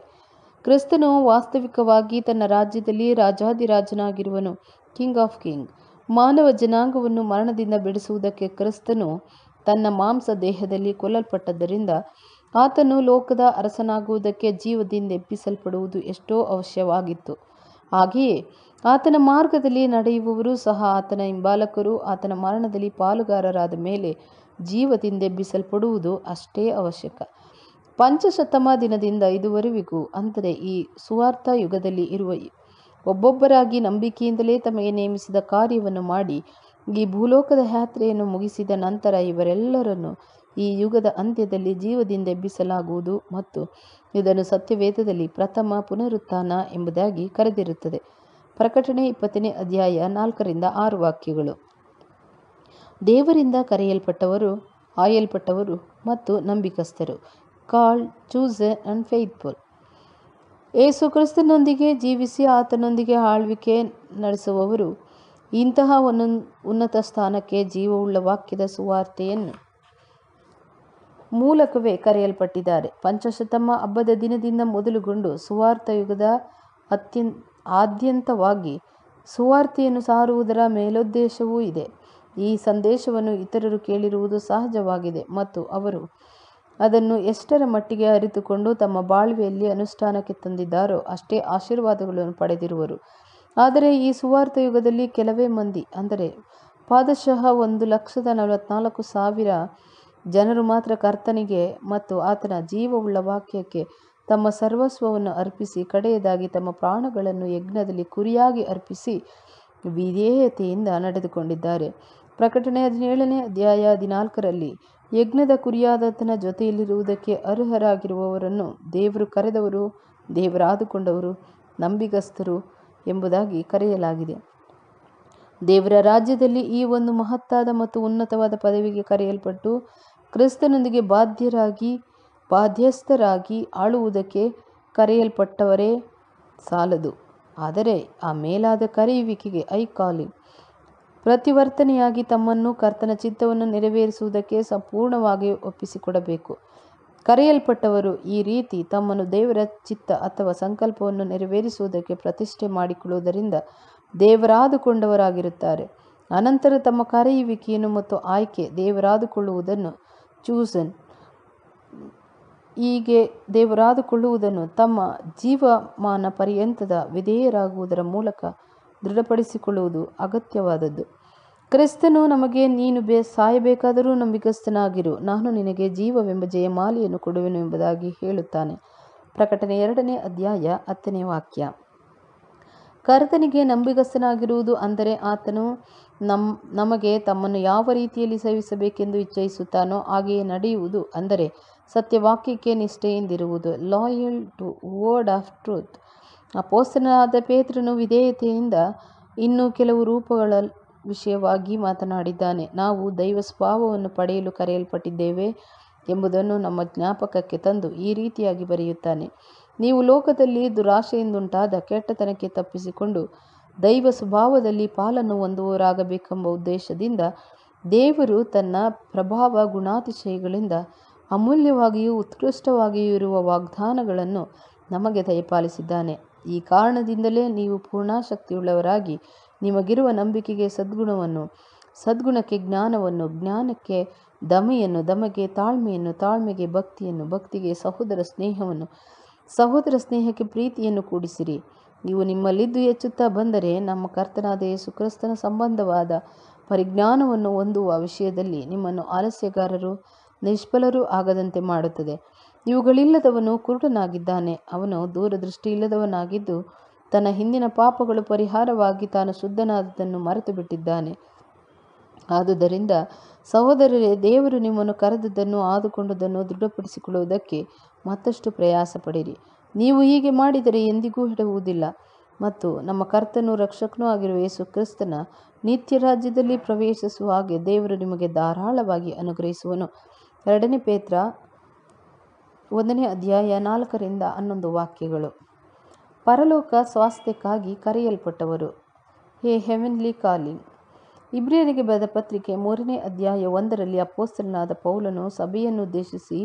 ಕ್ರಿಸ್ತನು ವಾಸ್ತವಿಕವಾಗಿ ತನ್ನ ರಾಜ್ಯದಲ್ಲಿ ರಾಜಾದಿರಾಜನಾಗಿರುವನು ಕಿಂಗ್ ಆಫ್ ಕಿಂಗ್ ಮಾನವ ಜನಾಂಗವನ್ನು ಮರಣದಿಂದ ಬಿಡಿಸುವುದಕ್ಕೆ ಕ್ರಿಸ್ತನು ತನ್ನ ಮಾಂಸ ದೇಹದಲ್ಲಿ ಕೊಲ್ಲಲ್ಪಟ್ಟದ್ದರಿಂದ ಆತನು ಲೋಕದ ಅರಸನಾಗುವುದಕ್ಕೆ ಜೀವದಿಂದ ಎಬ್ಬಿಸಲ್ಪಡುವುದು ಎಷ್ಟೋ ಅವಶ್ಯವಾಗಿತ್ತು ಹಾಗೆಯೇ ಆತನ ಮಾರ್ಗದಲ್ಲಿ ನಡೆಯುವವರು ಸಹ ಆತನ ಹಿಂಬಾಲಕರು ಆತನ ಮರಣದಲ್ಲಿ ಪಾಲುಗಾರರಾದ ಮೇಲೆ ಜೀವದಿಂದೆಬ್ಬಿಸಲ್ಪಡುವುದು ಅಷ್ಟೇ ಅವಶ್ಯಕ ಪಂಚಶತಮ ದಿನದಿಂದ ಇದುವರೆವಿಗೂ ಅಂದರೆ ಈ ಸುವಾರ್ಥ ಯುಗದಲ್ಲಿ ಇರುವ ಒಬ್ಬೊಬ್ಬರಾಗಿ ನಂಬಿಕೆಯಿಂದಲೇ ತಮಗೆ ನೇಮಿಸಿದ ಕಾರ್ಯವನ್ನು ಮಾಡಿ ಈ ಭೂಲೋಕದ ಯಾತ್ರೆಯನ್ನು ಮುಗಿಸಿದ ನಂತರ ಇವರೆಲ್ಲರನ್ನು ಈ ಯುಗದ ಅಂತ್ಯದಲ್ಲಿ ಜೀವದಿಂದ ಎಬ್ಬಿಸಲಾಗುವುದು ಮತ್ತು ಇದನ್ನು ಸತ್ಯವೇದದಲ್ಲಿ ಪ್ರಥಮ ಪುನರುತ್ಥಾನ ಎಂಬುದಾಗಿ ಕರೆದಿರುತ್ತದೆ ಪ್ರಕಟಣೆ ಇಪ್ಪತ್ತನೇ ಅಧ್ಯಾಯ ನಾಲ್ಕರಿಂದ ಆರು ವಾಕ್ಯಗಳು ದೇವರಿಂದ ಕರೆಯಲ್ಪಟ್ಟವರು ಆಯಲ್ಪಟ್ಟವರು ಮತ್ತು ನಂಬಿಕಸ್ಥರು call choose and faithful Yesu ಕ್ರಿಸ್ತನೊಂದಿಗೆ ಜೀವಿಸಿ ಆತನೊಂದಿಗೆ ಆಳ್ವಿಕೆ ನಡೆಸುವವರು ಇಂತಹ ಒಂದೊಂದು ಉನ್ನತ ಸ್ಥಾನಕ್ಕೆ ಜೀವವುಳ್ಳ ವಾಕ್ಯದ ಸುವಾರ್ತೆಯನ್ನು ಮೂಲಕವೇ ಕರೆಯಲ್ಪಟ್ಟಿದ್ದಾರೆ ಪಂಚಶತಮ ಹಬ್ಬದ ದಿನದಿಂದ ಮೊದಲುಗೊಂಡು ಸುವಾರ್ಥ ಯುಗದ ಅತ್ಯಂತ ಆದ್ಯಂತವಾಗಿ ಸುವಾರ್ತೆಯನ್ನು ಸಾರುವುದರ ಮೇಲೋದ್ದೇಶವೂ ಇದೆ ಈ ಸಂದೇಶವನ್ನು ಇತರರು ಕೇಳಿರುವುದು ಸಹಜವಾಗಿದೆ ಮತ್ತು ಅವರು ಅದನ್ನು ಎಷ್ಟರ ಮಟ್ಟಿಗೆ ಅರಿತುಕೊಂಡು ತಮ್ಮ ಬಾಳ್ವೆಯಲ್ಲಿ ಅನುಷ್ಠಾನಕ್ಕೆ ತಂದಿದ್ದಾರೋ ಅಷ್ಟೇ ಆಶೀರ್ವಾದಗಳನ್ನು ಪಡೆದಿರುವರು ಆದರೆ ಈ ಸುವಾರ್ಥ ಯುಗದಲ್ಲಿ ಕೆಲವೇ ಮಂದಿ ಅಂದರೆ ಪಾದಶಃ ಒಂದು ಲಕ್ಷದ ನಲವತ್ನಾಲ್ಕು ಸಾವಿರ ಜನರು ಮಾತ್ರ ಕರ್ತನಿಗೆ ಮತ್ತು ಆತನ ಜೀವವುಳ್ಳ ವಾಕ್ಯಕ್ಕೆ ತಮ್ಮ ಸರ್ವಸ್ವವನ್ನು ಅರ್ಪಿಸಿ ಕಡೆಯದಾಗಿ ತಮ್ಮ ಪ್ರಾಣಗಳನ್ನು ಯಜ್ಞದಲ್ಲಿ ಕುರಿಯಾಗಿ ಅರ್ಪಿಸಿ ವಿಧೇಯತೆಯಿಂದ ನಡೆದುಕೊಂಡಿದ್ದಾರೆ ಪ್ರಕಟಣೆ ಹದಿನೇಳನೇ ಅಧ್ಯಾಯ ಹದಿನಾಲ್ಕರಲ್ಲಿ ಯಜ್ಞದ ಕುರಿಯಾದತನ ಜೊತೆಯಲ್ಲಿರುವುದಕ್ಕೆ ಅರ್ಹರಾಗಿರುವವರನ್ನು ದೇವರು ಕರೆದವರು ದೇವರಾದುಕೊಂಡವರು ನಂಬಿಗಸ್ತರು ಎಂಬುದಾಗಿ ಕರೆಯಲಾಗಿದೆ ದೇವರ ರಾಜ್ಯದಲ್ಲಿ ಈ ಒಂದು ಮಹತ್ತಾದ ಮತ್ತು ಉನ್ನತವಾದ ಪದವಿಗೆ ಕರೆಯಲ್ಪಟ್ಟು ಕ್ರಿಸ್ತನೊಂದಿಗೆ ಬಾಧ್ಯರಾಗಿ ಬಾಧ್ಯಸ್ಥರಾಗಿ ಆಳುವುದಕ್ಕೆ ಕರೆಯಲ್ಪಟ್ಟವರೇ ಸಾಲದು ಆದರೆ ಆ ಮೇಲಾದ ಕರೆಯುವಿಕೆಗೆ ಐ ಕಾಲಿಂಗ್ ಪ್ರತಿವರ್ತನೆಯಾಗಿ ತಮ್ಮನ್ನು ಕರ್ತನ ಚಿತ್ತವನ್ನು ನೆರವೇರಿಸುವುದಕ್ಕೆ ಸಂಪೂರ್ಣವಾಗಿ ಒಪ್ಪಿಸಿಕೊಡಬೇಕು ಕರೆಯಲ್ಪಟ್ಟವರು ಈ ರೀತಿ ತಮ್ಮನ್ನು ದೇವರ ಚಿತ್ತ ಅಥವಾ ಸಂಕಲ್ಪವನ್ನು ನೆರವೇರಿಸುವುದಕ್ಕೆ ಪ್ರತಿಷ್ಠೆ ಮಾಡಿಕೊಳ್ಳುವುದರಿಂದ ದೇವರಾದುಕೊಂಡವರಾಗಿರುತ್ತಾರೆ ಅನಂತರ ತಮ್ಮ ಕರೆಯುವಿಕೆಯನ್ನು ಮತ್ತು ಆಯ್ಕೆ ದೇವರಾದುಕೊಳ್ಳುವುದನ್ನು ಚೂಸನ್ ಹೀಗೆ ದೇವರಾದುಕೊಳ್ಳುವುದನ್ನು ತಮ್ಮ ಜೀವಮಾನ ಪರ್ಯಂತದ ವಿಧೇಯರಾಗುವುದರ ಮೂಲಕ ದೃಢಪಡಿಸಿಕೊಳ್ಳುವುದು ಅಗತ್ಯವಾದದ್ದು ಕ್ರಿಸ್ತನು ನಮಗೆ ನೀನು ಬೇ ಸಾಯಬೇಕಾದರೂ ನಂಬಿಕಸ್ತನಾಗಿರು ನಾನು ನಿನಗೆ ಜೀವವೆಂಬ ಜಯಮಾಲೆಯನ್ನು ಕೊಡುವೆನು ಎಂಬುದಾಗಿ ಹೇಳುತ್ತಾನೆ ಪ್ರಕಟಣೆ ಎರಡನೇ ಅಧ್ಯಾಯ ಹತ್ತನೇ ವಾಕ್ಯ ಕರ್ತನಿಗೆ ನಂಬಿಗಸ್ತನಾಗಿರುವುದು ಅಂದರೆ ಆತನು ನಮ್ ನಮಗೆ ತಮ್ಮನ್ನು ಯಾವ ರೀತಿಯಲ್ಲಿ ಸೇವಿಸಬೇಕೆಂದು ಇಚ್ಛಯಿಸುತ್ತಾನೋ ಹಾಗೆಯೇ ನಡೆಯುವುದು ಅಂದರೆ ಸತ್ಯವಾಕ್ಯಕ್ಕೆ ನಿಷ್ಠೆಯಿಂದಿರುವುದು loyal to word of truth ಅಪೋಸ್ತನಾದ ಪೇತ್ರನು ವಿಧೇಯತೆಯಿಂದ ಇನ್ನೂ ಕೆಲವು ರೂಪಗಳ ವಿಷಯವಾಗಿ ಮಾತನಾಡಿದ್ದಾನೆ ನಾವು ದೈವ ಸ್ವಭಾವವನ್ನು ಪಡೆಯಲು ಕರೆಯಲ್ಪಟ್ಟಿದ್ದೇವೆ ಎಂಬುದನ್ನು ನಮ್ಮ ಜ್ಞಾಪಕಕ್ಕೆ ತಂದು ಈ ರೀತಿಯಾಗಿ ಬರೆಯುತ್ತಾನೆ ನೀವು ಲೋಕದಲ್ಲಿ ದುರಾಶೆಯಿಂದಂಟಾದ ಕೆಟ್ಟತನಕ್ಕೆ ತಪ್ಪಿಸಿಕೊಂಡು ದೈವ ಸ್ವಭಾವದಲ್ಲಿ ಪಾಲನ್ನು ಹೊಂದುವವರಾಗಬೇಕೆಂಬ ಉದ್ದೇಶದಿಂದ ದೇವರು ತನ್ನ ಪ್ರಭಾವ ಗುಣಾತಿಶಯಗಳಿಂದ ಅಮೂಲ್ಯವಾಗಿಯೂ ಉತ್ಕೃಷ್ಟವಾಗಿಯೂ ಇರುವ ವಾಗ್ದಾನಗಳನ್ನು ನಮಗೆ ದಯಪಾಲಿಸಿದ್ದಾನೆ ಈ ಕಾರಣದಿಂದಲೇ ನೀವು ಪೂರ್ಣಾಶಕ್ತಿಯುಳ್ಳವರಾಗಿ ನಿಮಗಿರುವ ನಂಬಿಕೆಗೆ ಸದ್ಗುಣವನ್ನು ಸದ್ಗುಣಕ್ಕೆ ಜ್ಞಾನವನ್ನು ಜ್ಞಾನಕ್ಕೆ ದಮೆಯನ್ನು ದಮಗೆ ತಾಳ್ಮೆಯನ್ನು ತಾಳ್ಮೆಗೆ ಭಕ್ತಿಯನ್ನು ಭಕ್ತಿಗೆ ಸಹೋದರ ಸ್ನೇಹವನ್ನು ಸಹೋದರ ಸ್ನೇಹಕ್ಕೆ ಪ್ರೀತಿಯನ್ನು ಕೂಡಿಸಿರಿ ನೀವು ನಿಮ್ಮಲ್ಲಿದ್ದು ಹೆಚ್ಚುತ್ತಾ ಬಂದರೆ ನಮ್ಮ ಕರ್ತನಾದ ಸುಕ್ರಸ್ತನ ಸಂಬಂಧವಾದ ಪರಿಜ್ಞಾನವನ್ನು ಹೊಂದುವ ವಿಷಯದಲ್ಲಿ ನಿಮ್ಮನ್ನು ಆಲಸ್ಯಗಾರರು ನಿಷ್ಫಲರೂ ಆಗದಂತೆ ಮಾಡುತ್ತದೆ ಇವುಗಳಿಲ್ಲದವನು ಕುರುಡನಾಗಿದ್ದಾನೆ ಅವನು ದೂರದೃಷ್ಟಿ ಇಲ್ಲದವನಾಗಿದ್ದು ತನ್ನ ಹಿಂದಿನ ಪಾಪಗಳು ಪರಿಹಾರವಾಗಿ ತಾನು ಶುದ್ಧನಾದದನ್ನು ಮರೆತು ಬಿಟ್ಟಿದ್ದಾನೆ ಆದುದರಿಂದ ಸಹೋದರರೇ ದೇವರು ನಿಮ್ಮನ್ನು ಕರೆದದ್ದನ್ನು ಆದುಕೊಂಡುದನ್ನು ದೃಢಪಡಿಸಿಕೊಳ್ಳುವುದಕ್ಕೆ ಮತ್ತಷ್ಟು ಪ್ರಯಾಸ ಪಡಿರಿ ನೀವು ಹೀಗೆ ಮಾಡಿದರೆ ಎಂದಿಗೂ ಹಿಡುವುದಿಲ್ಲ ಮತ್ತು ನಮ್ಮ ಕರ್ತನೂ ರಕ್ಷಕನೂ ಆಗಿರುವ ಯೇಸು ಕ್ರಿಸ್ತನ ನಿತ್ಯ ರಾಜ್ಯದಲ್ಲಿ ಪ್ರವೇಶಿಸುವ ಹಾಗೆ ದೇವರು ನಿಮಗೆ ಧಾರಾಳವಾಗಿ ಅನುಗ್ರಹಿಸುವನು ಎರಡನೇ ಪೇತ್ರ ಒಂದನೇ ಅಧ್ಯಾಯ ನಾಲ್ಕರಿಂದ ಹನ್ನೊಂದು ವಾಕ್ಯಗಳು ಪರಲೋಕ ಸ್ವಾಸ್ಥ್ಯಕ್ಕಾಗಿ ಕರೆಯಲ್ಪಟ್ಟವರು ಹೇ ಹೆವೆನ್ಲಿ ಕಾಲಿಂಗ್ ಇಬ್ರಿಯರಿಗೆ ಬರೆದ ಪತ್ರಿಕೆ ಮೂರನೇ ಅಧ್ಯಾಯ ಒಂದರಲ್ಲಿ ಅಪ್ಪೋಸ್ತನಾದ ಪೌಲನು ಸಭೆಯನ್ನು ಉದ್ದೇಶಿಸಿ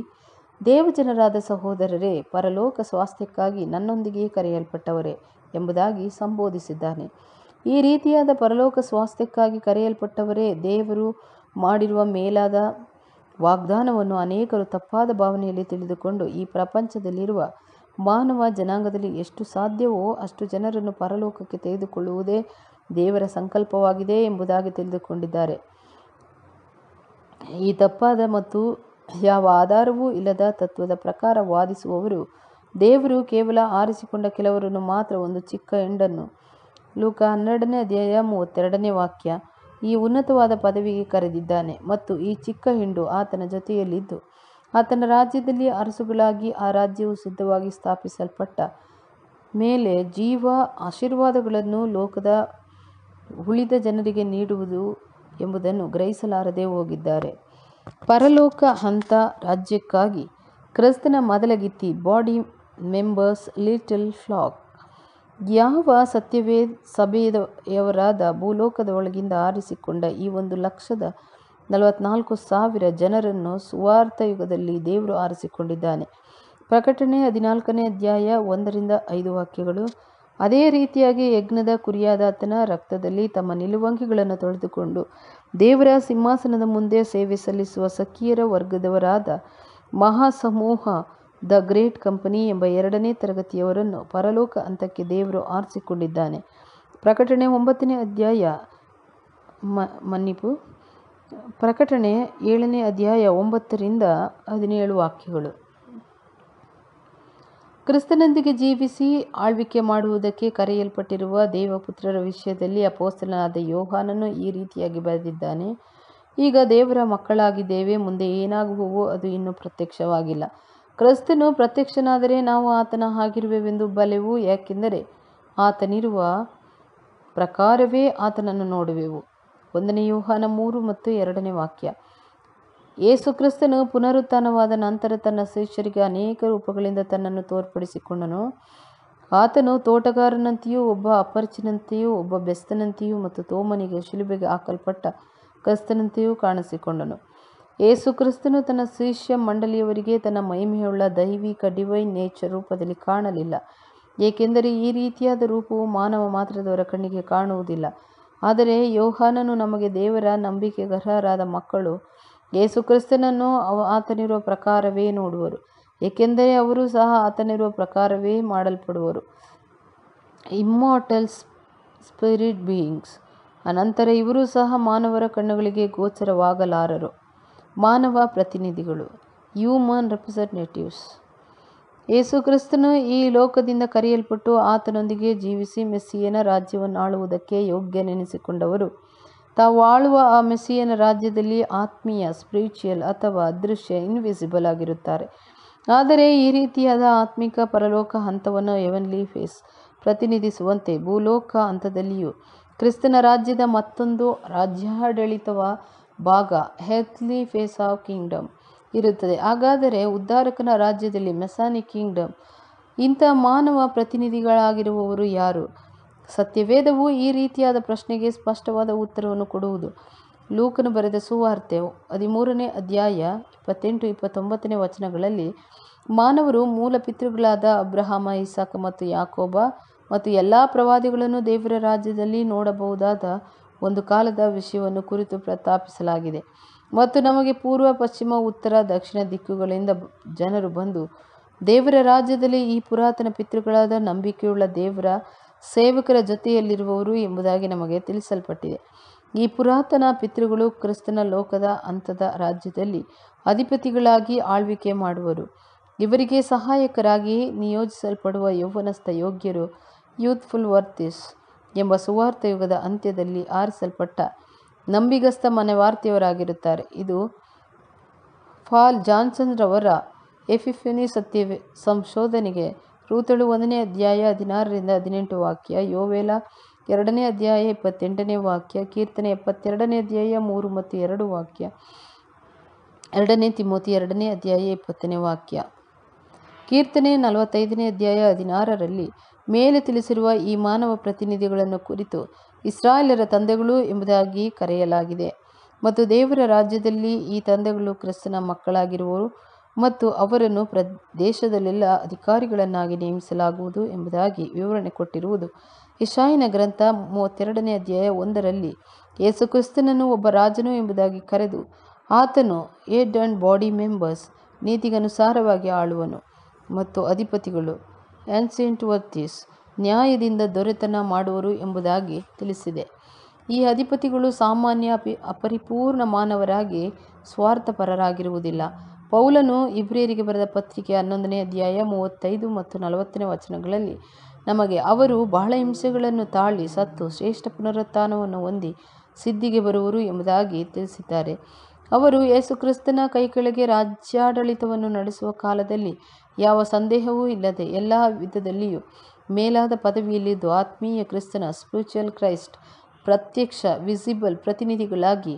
ದೇವಜನರಾದ ಸಹೋದರರೇ ಪರಲೋಕ ಸ್ವಾಸ್ಥ್ಯಕ್ಕಾಗಿ ನನ್ನೊಂದಿಗೆ ಕರೆಯಲ್ಪಟ್ಟವರೇ ಎಂಬುದಾಗಿ ಸಂಬೋಧಿಸಿದ್ದಾನೆ ಈ ರೀತಿಯಾದ ಪರಲೋಕ ಸ್ವಾಸ್ಥ್ಯಕ್ಕಾಗಿ ಕರೆಯಲ್ಪಟ್ಟವರೇ ದೇವರು ಮಾಡಿರುವ ಮೇಲಾದ ವಾಗ್ದಾನವನ್ನು ಅನೇಕರು ತಪ್ಪಾದ ಭಾವನೆಯಲ್ಲಿ ತಿಳಿದುಕೊಂಡು ಈ ಪ್ರಪಂಚದಲ್ಲಿರುವ ಮಾನವ ಜನಾಂಗದಲ್ಲಿ ಎಷ್ಟು ಸಾಧ್ಯವೋ ಅಷ್ಟು ಜನರನ್ನು ಪರಲೋಕಕ್ಕೆ ತೆಗೆದುಕೊಳ್ಳುವುದೇ ದೇವರ ಸಂಕಲ್ಪವಾಗಿದೆ ಎಂಬುದಾಗಿ ತಿಳಿದುಕೊಂಡಿದ್ದಾರೆ ಈ ತಪ್ಪಾದ ಮತ್ತು ಯಾವ ಆಧಾರವೂ ಇಲ್ಲದ ತತ್ವದ ಪ್ರಕಾರ ವಾದಿಸುವವರು ದೇವರು ಕೇವಲ ಆರಿಸಿಕೊಂಡ ಕೆಲವರನ್ನು ಮಾತ್ರ ಒಂದು ಚಿಕ್ಕ ಹೆಂಡನ್ನು ಲೂಕ ಹನ್ನೆರಡನೇ ಅಧ್ಯಾಯ ಮೂವತ್ತೆರಡನೇ ವಾಕ್ಯ ಈ ಉನ್ನತವಾದ ಪದವಿಗೆ ಕರೆದಿದ್ದಾನೆ ಮತ್ತು ಈ ಚಿಕ್ಕ ಹಿಂಡು ಆತನ ಜೊತೆಯಲ್ಲಿದ್ದು ಆತನ ರಾಜ್ಯದಲ್ಲಿ ಅರಸುಗಳಾಗಿ ಆ ರಾಜ್ಯವು ಸಿದ್ಧವಾಗಿ ಸ್ಥಾಪಿಸಲ್ಪಟ್ಟ ಮೇಲೆ ಜೀವ ಆಶೀರ್ವಾದಗಳನ್ನು ಲೋಕದ ಉಳಿದ ಜನರಿಗೆ ನೀಡುವುದು ಎಂಬುದನ್ನು ಗ್ರಹಿಸಲಾರದೆ ಹೋಗಿದ್ದಾರೆ ಪರಲೋಕ ಹಂತ ರಾಜ್ಯಕ್ಕಾಗಿ ಕ್ರಿಸ್ತನ ಮೊದಲಗಿತ್ತಿ ಬಾಡಿ ಮೆಂಬರ್ಸ್ ಲಿಟಲ್ ಫ್ಲಾಕ್ ಯಾವ ಸತ್ಯವೇ ಸಭೆಯವರಾದ ಭೂಲೋಕದ ಒಳಗಿಂದ ಆರಿಸಿಕೊಂಡ ಈ ಒಂದು ಲಕ್ಷದ ನಲವತ್ನಾಲ್ಕು ಸಾವಿರ ಜನರನ್ನು ಸುವಾರ್ಥ ಯುಗದಲ್ಲಿ ದೇವರು ಆರಿಸಿಕೊಂಡಿದ್ದಾನೆ ಪ್ರಕಟಣೆ ಹದಿನಾಲ್ಕನೇ ಅಧ್ಯಾಯ ಒಂದರಿಂದ ಐದು ವಾಕ್ಯಗಳು ಅದೇ ರೀತಿಯಾಗಿ ಯಜ್ಞದ ಕುರಿಯಾದಾತನ ರಕ್ತದಲ್ಲಿ ತಮ್ಮ ನಿಲುವಂಗಿಗಳನ್ನು ತೊಳೆದುಕೊಂಡು ದೇವರ ಸಿಂಹಾಸನದ ಮುಂದೆ ಸೇವೆ ಸಲ್ಲಿಸುವ ಸಖಿಯರ ವರ್ಗದವರಾದ ಮಹಾಸಮೂಹ ದ ಗ್ರೇಟ್ ಕಂಪನಿ ಎಂಬ ಎರಡನೇ ತರಗತಿಯವರನ್ನು ಪರಲೋಕ ಹಂತಕ್ಕೆ ದೇವರು ಆರಿಸಿಕೊಂಡಿದ್ದಾನೆ ಪ್ರಕಟಣೆ ಒಂಬತ್ತನೇ ಅಧ್ಯಾಯ ಮ ಮನ್ನಿಪು ಪ್ರಕಟಣೆ ಏಳನೇ ಅಧ್ಯಾಯ ಒಂಬತ್ತರಿಂದ ಹದಿನೇಳು ವಾಕ್ಯಗಳು ಕ್ರಿಸ್ತನೊಂದಿಗೆ ಜೀವಿಸಿ ಆಳ್ವಿಕೆ ಮಾಡುವುದಕ್ಕೆ ಕರೆಯಲ್ಪಟ್ಟಿರುವ ದೇವಪುತ್ರರ ವಿಷಯದಲ್ಲಿ ಅಪೋಸ್ತಲನಾದ ಯೋಹಾನನು ಈ ರೀತಿಯಾಗಿ ಬರೆದಿದ್ದಾನೆ ಈಗ ದೇವರ ಮಕ್ಕಳಾಗಿದ್ದೇವೆ ಮುಂದೆ ಏನಾಗುವವೋ ಅದು ಇನ್ನೂ ಪ್ರತ್ಯಕ್ಷವಾಗಿಲ್ಲ ಕ್ರಿಸ್ತನು ಪ್ರತ್ಯಕ್ಷನಾದರೆ ನಾವು ಆತನ ಹಾಗಿರುವೆವೆಂದು ಬಲೆವು ಯಾಕೆಂದರೆ ಆತನಿರುವ ಪ್ರಕಾರವೇ ಆತನನ್ನು ನೋಡುವೆವು ಒಂದನೇ ಯೋಹಾನ ಮೂರು ಮತ್ತು ಎರಡನೇ ವಾಕ್ಯ ಏಸು ಕ್ರಿಸ್ತನು ಪುನರುತ್ಥಾನವಾದ ನಂತರ ತನ್ನ ಶಿಷ್ಯರಿಗೆ ಅನೇಕ ರೂಪಗಳಿಂದ ತನ್ನನ್ನು ತೋರ್ಪಡಿಸಿಕೊಂಡನು ಆತನು ತೋಟಗಾರನಂತೆಯೂ ಒಬ್ಬ ಅಪರಿಚಿನಂತೆಯೂ ಒಬ್ಬ ಬೆಸ್ತನಂತೆಯೂ ಮತ್ತು ತೋಮನಿಗೆ ಶಿಲುಬೆಗೆ ಹಾಕಲ್ಪಟ್ಟ ಕ್ರಿಸ್ತನಂತೆಯೂ ಕಾಣಿಸಿಕೊಂಡನು ಏಸು ಕ್ರಿಸ್ತನು ತನ್ನ ಶಿಷ್ಯ ಮಂಡಳಿಯವರಿಗೆ ತನ್ನ ಮಹಿಮೆಯುಳ್ಳ ದೈವಿಕ ಡಿವೈನ್ ನೇಚರ್ ರೂಪದಲ್ಲಿ ಕಾಣಲಿಲ್ಲ ಏಕೆಂದರೆ ಈ ರೀತಿಯಾದ ರೂಪವು ಮಾನವ ಮಾತ್ರದವರ ಕಣ್ಣಿಗೆ ಕಾಣುವುದಿಲ್ಲ ಆದರೆ ಯೋಹಾನನು ನಮಗೆ ದೇವರ ನಂಬಿಕೆ ನಂಬಿಕೆಗರ್ಹರಾದ ಮಕ್ಕಳು ಯೇಸುಕ್ರಿಸ್ತನನ್ನು ಆತನಿರುವ ಪ್ರಕಾರವೇ ನೋಡುವರು ಏಕೆಂದರೆ ಅವರು ಸಹ ಆತನಿರುವ ಪ್ರಕಾರವೇ ಮಾಡಲ್ಪಡುವರು ಇಮ್ಮಾರ್ಟಲ್ಸ್ ಸ್ಪಿರಿಟ್ ಬೀಯಿಂಗ್ಸ್ ಅನಂತರ ಇವರು ಸಹ ಮಾನವರ ಕಣ್ಣುಗಳಿಗೆ ಗೋಚರವಾಗಲಾರರು ಮಾನವ ಪ್ರತಿನಿಧಿಗಳು ಹ್ಯೂಮನ್ ರೆಪ್ರೆಸೆಂಟೇಟಿವ್ಸ್ ಕ್ರಿಸ್ತನು ಈ ಲೋಕದಿಂದ ಕರೆಯಲ್ಪಟ್ಟು ಆತನೊಂದಿಗೆ ಜೀವಿಸಿ ಮೆಸ್ಸಿಯನ ರಾಜ್ಯವನ್ನು ಆಳುವುದಕ್ಕೆ ಯೋಗ್ಯನೆನಿಸಿಕೊಂಡವರು ತಾವು ಆಳುವ ಆ ಮೆಸ್ಸಿಯನ ರಾಜ್ಯದಲ್ಲಿ ಆತ್ಮೀಯ ಸ್ಪಿರಿಚುಯಲ್ ಅಥವಾ ಅದೃಶ್ಯ ಇನ್ವಿಸಿಬಲ್ ಆಗಿರುತ್ತಾರೆ ಆದರೆ ಈ ರೀತಿಯಾದ ಆತ್ಮಿಕ ಪರಲೋಕ ಹಂತವನ್ನು ಎವನ್ಲಿ ಫೇಸ್ ಪ್ರತಿನಿಧಿಸುವಂತೆ ಭೂಲೋಕ ಹಂತದಲ್ಲಿಯೂ ಕ್ರಿಸ್ತನ ರಾಜ್ಯದ ಮತ್ತೊಂದು ರಾಜ್ಯಾಡಳಿತವ ಭಾಗ ಹೆತ್ಲಿ ಫೇಸ್ ಆಫ್ ಕಿಂಗ್ಡಮ್ ಇರುತ್ತದೆ ಹಾಗಾದರೆ ಉದ್ಧಾರಕನ ರಾಜ್ಯದಲ್ಲಿ ಮೆಸಾನಿ ಕಿಂಗ್ಡಮ್ ಇಂಥ ಮಾನವ ಪ್ರತಿನಿಧಿಗಳಾಗಿರುವವರು ಯಾರು ಸತ್ಯವೇದವು ಈ ರೀತಿಯಾದ ಪ್ರಶ್ನೆಗೆ ಸ್ಪಷ್ಟವಾದ ಉತ್ತರವನ್ನು ಕೊಡುವುದು ಲೂಕನು ಬರೆದ ಸುವಾರ್ತೆ ಹದಿಮೂರನೇ ಅಧ್ಯಾಯ ಇಪ್ಪತ್ತೆಂಟು ಇಪ್ಪತ್ತೊಂಬತ್ತನೇ ವಚನಗಳಲ್ಲಿ ಮಾನವರು ಮೂಲ ಪಿತೃಗಳಾದ ಅಬ್ರಹಾಮ ಇಸಾಕ ಮತ್ತು ಯಾಕೋಬ ಮತ್ತು ಎಲ್ಲ ಪ್ರವಾದಿಗಳನ್ನು ದೇವರ ರಾಜ್ಯದಲ್ಲಿ ನೋಡಬಹುದಾದ ಒಂದು ಕಾಲದ ವಿಷಯವನ್ನು ಕುರಿತು ಪ್ರಸ್ತಾಪಿಸಲಾಗಿದೆ ಮತ್ತು ನಮಗೆ ಪೂರ್ವ ಪಶ್ಚಿಮ ಉತ್ತರ ದಕ್ಷಿಣ ದಿಕ್ಕುಗಳಿಂದ ಜನರು ಬಂದು ದೇವರ ರಾಜ್ಯದಲ್ಲಿ ಈ ಪುರಾತನ ಪಿತೃಗಳಾದ ನಂಬಿಕೆಯುಳ್ಳ ದೇವರ ಸೇವಕರ ಜೊತೆಯಲ್ಲಿರುವವರು ಎಂಬುದಾಗಿ ನಮಗೆ ತಿಳಿಸಲ್ಪಟ್ಟಿದೆ ಈ ಪುರಾತನ ಪಿತೃಗಳು ಕ್ರಿಸ್ತನ ಲೋಕದ ಹಂತದ ರಾಜ್ಯದಲ್ಲಿ ಅಧಿಪತಿಗಳಾಗಿ ಆಳ್ವಿಕೆ ಮಾಡುವರು ಇವರಿಗೆ ಸಹಾಯಕರಾಗಿ ನಿಯೋಜಿಸಲ್ಪಡುವ ಯೌವನಸ್ಥ ಯೋಗ್ಯರು ಯೂತ್ಫುಲ್ ವರ್ತಿಸ್ ಎಂಬ ಸುವಾರ್ಥ ಯುಗದ ಅಂತ್ಯದಲ್ಲಿ ಆರಿಸಲ್ಪಟ್ಟ ನಂಬಿಗಸ್ತ ವಾರ್ತೆಯವರಾಗಿರುತ್ತಾರೆ ಇದು ಫಾಲ್ ಜಾನ್ಸನ್ ರವರ ಎಫಿಫಿನಿ ಸತ್ಯ ಸಂಶೋಧನೆಗೆ ರೂತಳು ಒಂದನೇ ಅಧ್ಯಾಯ ಹದಿನಾರರಿಂದ ಹದಿನೆಂಟು ವಾಕ್ಯ ಯೋವೇಲ ಎರಡನೇ ಅಧ್ಯಾಯ ಇಪ್ಪತ್ತೆಂಟನೇ ವಾಕ್ಯ ಕೀರ್ತನೆ ಎಪ್ಪತ್ತೆರಡನೇ ಅಧ್ಯಾಯ ಮೂರು ಮತ್ತು ಎರಡು ವಾಕ್ಯ ಎರಡನೇ ತಿಮ್ಮೋತಿ ಎರಡನೇ ಅಧ್ಯಾಯ ಇಪ್ಪತ್ತನೇ ವಾಕ್ಯ ಕೀರ್ತನೆ ನಲವತ್ತೈದನೇ ಅಧ್ಯಾಯ ಹದಿನಾರರಲ್ಲಿ ಮೇಲೆ ತಿಳಿಸಿರುವ ಈ ಮಾನವ ಪ್ರತಿನಿಧಿಗಳನ್ನು ಕುರಿತು ಇಸ್ರಾಯೇಲರ ತಂದೆಗಳು ಎಂಬುದಾಗಿ ಕರೆಯಲಾಗಿದೆ ಮತ್ತು ದೇವರ ರಾಜ್ಯದಲ್ಲಿ ಈ ತಂದೆಗಳು ಕ್ರಿಸ್ತನ ಮಕ್ಕಳಾಗಿರುವರು ಮತ್ತು ಅವರನ್ನು ಪ್ರ ದೇಶದಲ್ಲೆಲ್ಲ ಅಧಿಕಾರಿಗಳನ್ನಾಗಿ ನೇಮಿಸಲಾಗುವುದು ಎಂಬುದಾಗಿ ವಿವರಣೆ ಕೊಟ್ಟಿರುವುದು ಇಶಾಯಿನ ಗ್ರಂಥ ಮೂವತ್ತೆರಡನೇ ಅಧ್ಯಾಯ ಒಂದರಲ್ಲಿ ಕ್ರಿಸ್ತನನ್ನು ಒಬ್ಬ ರಾಜನು ಎಂಬುದಾಗಿ ಕರೆದು ಆತನು ಏಡ್ ಅಂಡ್ ಬಾಡಿ ಮೆಂಬರ್ಸ್ ನೀತಿಗನುಸಾರವಾಗಿ ಆಳುವನು ಮತ್ತು ಅಧಿಪತಿಗಳು ಆ್ಯನ್ಸೆಂಟ್ ವರ್ತಿಸ್ ನ್ಯಾಯದಿಂದ ದೊರೆತನ ಮಾಡುವರು ಎಂಬುದಾಗಿ ತಿಳಿಸಿದೆ ಈ ಅಧಿಪತಿಗಳು ಸಾಮಾನ್ಯ ಅಪಿ ಅಪರಿಪೂರ್ಣ ಮಾನವರಾಗಿ ಸ್ವಾರ್ಥಪರರಾಗಿರುವುದಿಲ್ಲ ಪೌಲನು ಇಬ್ರಿಯರಿಗೆ ಬರೆದ ಪತ್ರಿಕೆ ಹನ್ನೊಂದನೇ ಅಧ್ಯಾಯ ಮೂವತ್ತೈದು ಮತ್ತು ನಲವತ್ತನೇ ವಚನಗಳಲ್ಲಿ ನಮಗೆ ಅವರು ಬಹಳ ಹಿಂಸೆಗಳನ್ನು ತಾಳಿ ಸತ್ತು ಶ್ರೇಷ್ಠ ಪುನರುತ್ಥಾನವನ್ನು ಹೊಂದಿ ಸಿದ್ಧಿಗೆ ಬರುವರು ಎಂಬುದಾಗಿ ತಿಳಿಸಿದ್ದಾರೆ ಅವರು ಯೇಸುಕ್ರಿಸ್ತನ ಕೆಳಗೆ ರಾಜ್ಯಾಡಳಿತವನ್ನು ನಡೆಸುವ ಕಾಲದಲ್ಲಿ ಯಾವ ಸಂದೇಹವೂ ಇಲ್ಲದೆ ಎಲ್ಲ ವಿಧದಲ್ಲಿಯೂ ಮೇಲಾದ ಪದವಿಯಲ್ಲಿದ್ದು ಆತ್ಮೀಯ ಕ್ರಿಸ್ತನ ಸ್ಪಿರಿಚುವಲ್ ಕ್ರೈಸ್ಟ್ ಪ್ರತ್ಯಕ್ಷ ವಿಸಿಬಲ್ ಪ್ರತಿನಿಧಿಗಳಾಗಿ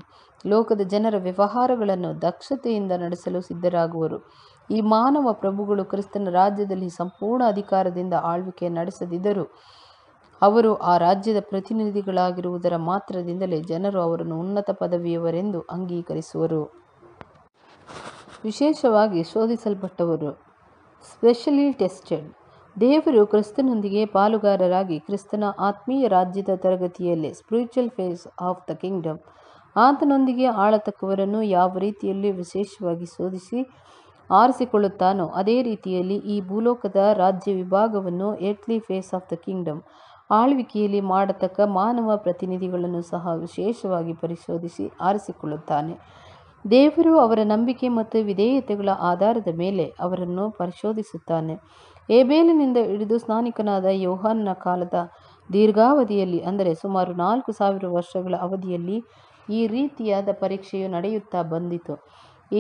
ಲೋಕದ ಜನರ ವ್ಯವಹಾರಗಳನ್ನು ದಕ್ಷತೆಯಿಂದ ನಡೆಸಲು ಸಿದ್ಧರಾಗುವರು ಈ ಮಾನವ ಪ್ರಭುಗಳು ಕ್ರಿಸ್ತನ ರಾಜ್ಯದಲ್ಲಿ ಸಂಪೂರ್ಣ ಅಧಿಕಾರದಿಂದ ಆಳ್ವಿಕೆ ನಡೆಸದಿದ್ದರು ಅವರು ಆ ರಾಜ್ಯದ ಪ್ರತಿನಿಧಿಗಳಾಗಿರುವುದರ ಮಾತ್ರದಿಂದಲೇ ಜನರು ಅವರನ್ನು ಉನ್ನತ ಪದವಿಯವರೆಂದು ಅಂಗೀಕರಿಸುವರು ವಿಶೇಷವಾಗಿ ಶೋಧಿಸಲ್ಪಟ್ಟವರು ಸ್ಪೆಷಲಿ ಟೆಸ್ಟೆಡ್ ದೇವರು ಕ್ರಿಸ್ತನೊಂದಿಗೆ ಪಾಲುಗಾರರಾಗಿ ಕ್ರಿಸ್ತನ ಆತ್ಮೀಯ ರಾಜ್ಯದ ತರಗತಿಯಲ್ಲಿ spiritual phase of the kingdom ಆತನೊಂದಿಗೆ ಆಳತಕ್ಕವರನ್ನು ಯಾವ ರೀತಿಯಲ್ಲಿ ವಿಶೇಷವಾಗಿ ಶೋಧಿಸಿ ಆರಿಸಿಕೊಳ್ಳುತ್ತಾನೋ ಅದೇ ರೀತಿಯಲ್ಲಿ ಈ ಭೂಲೋಕದ ರಾಜ್ಯ ವಿಭಾಗವನ್ನು earthly phase of the kingdom ಆಳ್ವಿಕೆಯಲ್ಲಿ ಮಾಡತಕ್ಕ ಮಾನವ ಪ್ರತಿನಿಧಿಗಳನ್ನು ಸಹ ವಿಶೇಷವಾಗಿ ಪರಿಶೋಧಿಸಿ ಆರಿಸಿಕೊಳ್ಳುತ್ತಾನೆ ದೇವರು ಅವರ ನಂಬಿಕೆ ಮತ್ತು ವಿಧೇಯತೆಗಳ ಆಧಾರದ ಮೇಲೆ ಅವರನ್ನು ಪರಿಶೋಧಿಸುತ್ತಾನೆ ಏಬೇಲಿನಿಂದ ಹಿಡಿದು ಸ್ನಾನಿಕನಾದ ಯೋಹಾನ್ನ ಕಾಲದ ದೀರ್ಘಾವಧಿಯಲ್ಲಿ ಅಂದರೆ ಸುಮಾರು ನಾಲ್ಕು ಸಾವಿರ ವರ್ಷಗಳ ಅವಧಿಯಲ್ಲಿ ಈ ರೀತಿಯಾದ ಪರೀಕ್ಷೆಯು ನಡೆಯುತ್ತಾ ಬಂದಿತು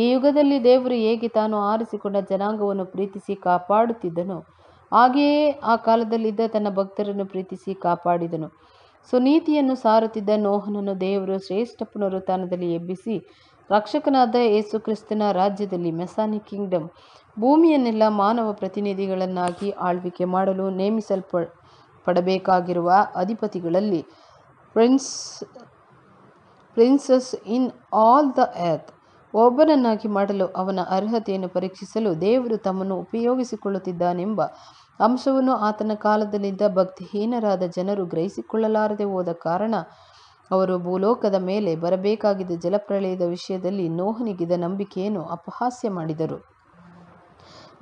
ಈ ಯುಗದಲ್ಲಿ ದೇವರು ಹೇಗೆ ತಾನು ಆರಿಸಿಕೊಂಡ ಜನಾಂಗವನ್ನು ಪ್ರೀತಿಸಿ ಕಾಪಾಡುತ್ತಿದ್ದನು ಹಾಗೆಯೇ ಆ ಕಾಲದಲ್ಲಿದ್ದ ತನ್ನ ಭಕ್ತರನ್ನು ಪ್ರೀತಿಸಿ ಕಾಪಾಡಿದನು ಸೊ ನೀತಿಯನ್ನು ಸಾರುತ್ತಿದ್ದ ನೋಹನನ್ನು ದೇವರು ಶ್ರೇಷ್ಠ ಪುನರುತ್ಥಾನದಲ್ಲಿ ಎಬ್ಬಿಸಿ ರಕ್ಷಕನಾದ ಯೇಸು ಕ್ರಿಸ್ತನ ರಾಜ್ಯದಲ್ಲಿ ಮೆಸಾನಿ ಕಿಂಗ್ಡಮ್ ಭೂಮಿಯನ್ನೆಲ್ಲ ಮಾನವ ಪ್ರತಿನಿಧಿಗಳನ್ನಾಗಿ ಆಳ್ವಿಕೆ ಮಾಡಲು ನೇಮಿಸಲ್ಪ ಪಡಬೇಕಾಗಿರುವ ಅಧಿಪತಿಗಳಲ್ಲಿ prince princes in all the earth ಒಬ್ಬನನ್ನಾಗಿ ಮಾಡಲು ಅವನ ಅರ್ಹತೆಯನ್ನು ಪರೀಕ್ಷಿಸಲು ದೇವರು ತಮ್ಮನ್ನು ಉಪಯೋಗಿಸಿಕೊಳ್ಳುತ್ತಿದ್ದಾನೆಂಬ ಅಂಶವನ್ನು ಆತನ ಕಾಲದಲ್ಲಿದ್ದ ಭಕ್ತಿಹೀನರಾದ ಜನರು ಗ್ರಹಿಸಿಕೊಳ್ಳಲಾರದೆ ಹೋದ ಕಾರಣ ಅವರು ಭೂಲೋಕದ ಮೇಲೆ ಬರಬೇಕಾಗಿದ್ದ ಜಲಪ್ರಳಯದ ವಿಷಯದಲ್ಲಿ ನೋಹನಿಗಿದ ನಂಬಿಕೆಯನ್ನು ಅಪಹಾಸ್ಯ ಮಾಡಿದರು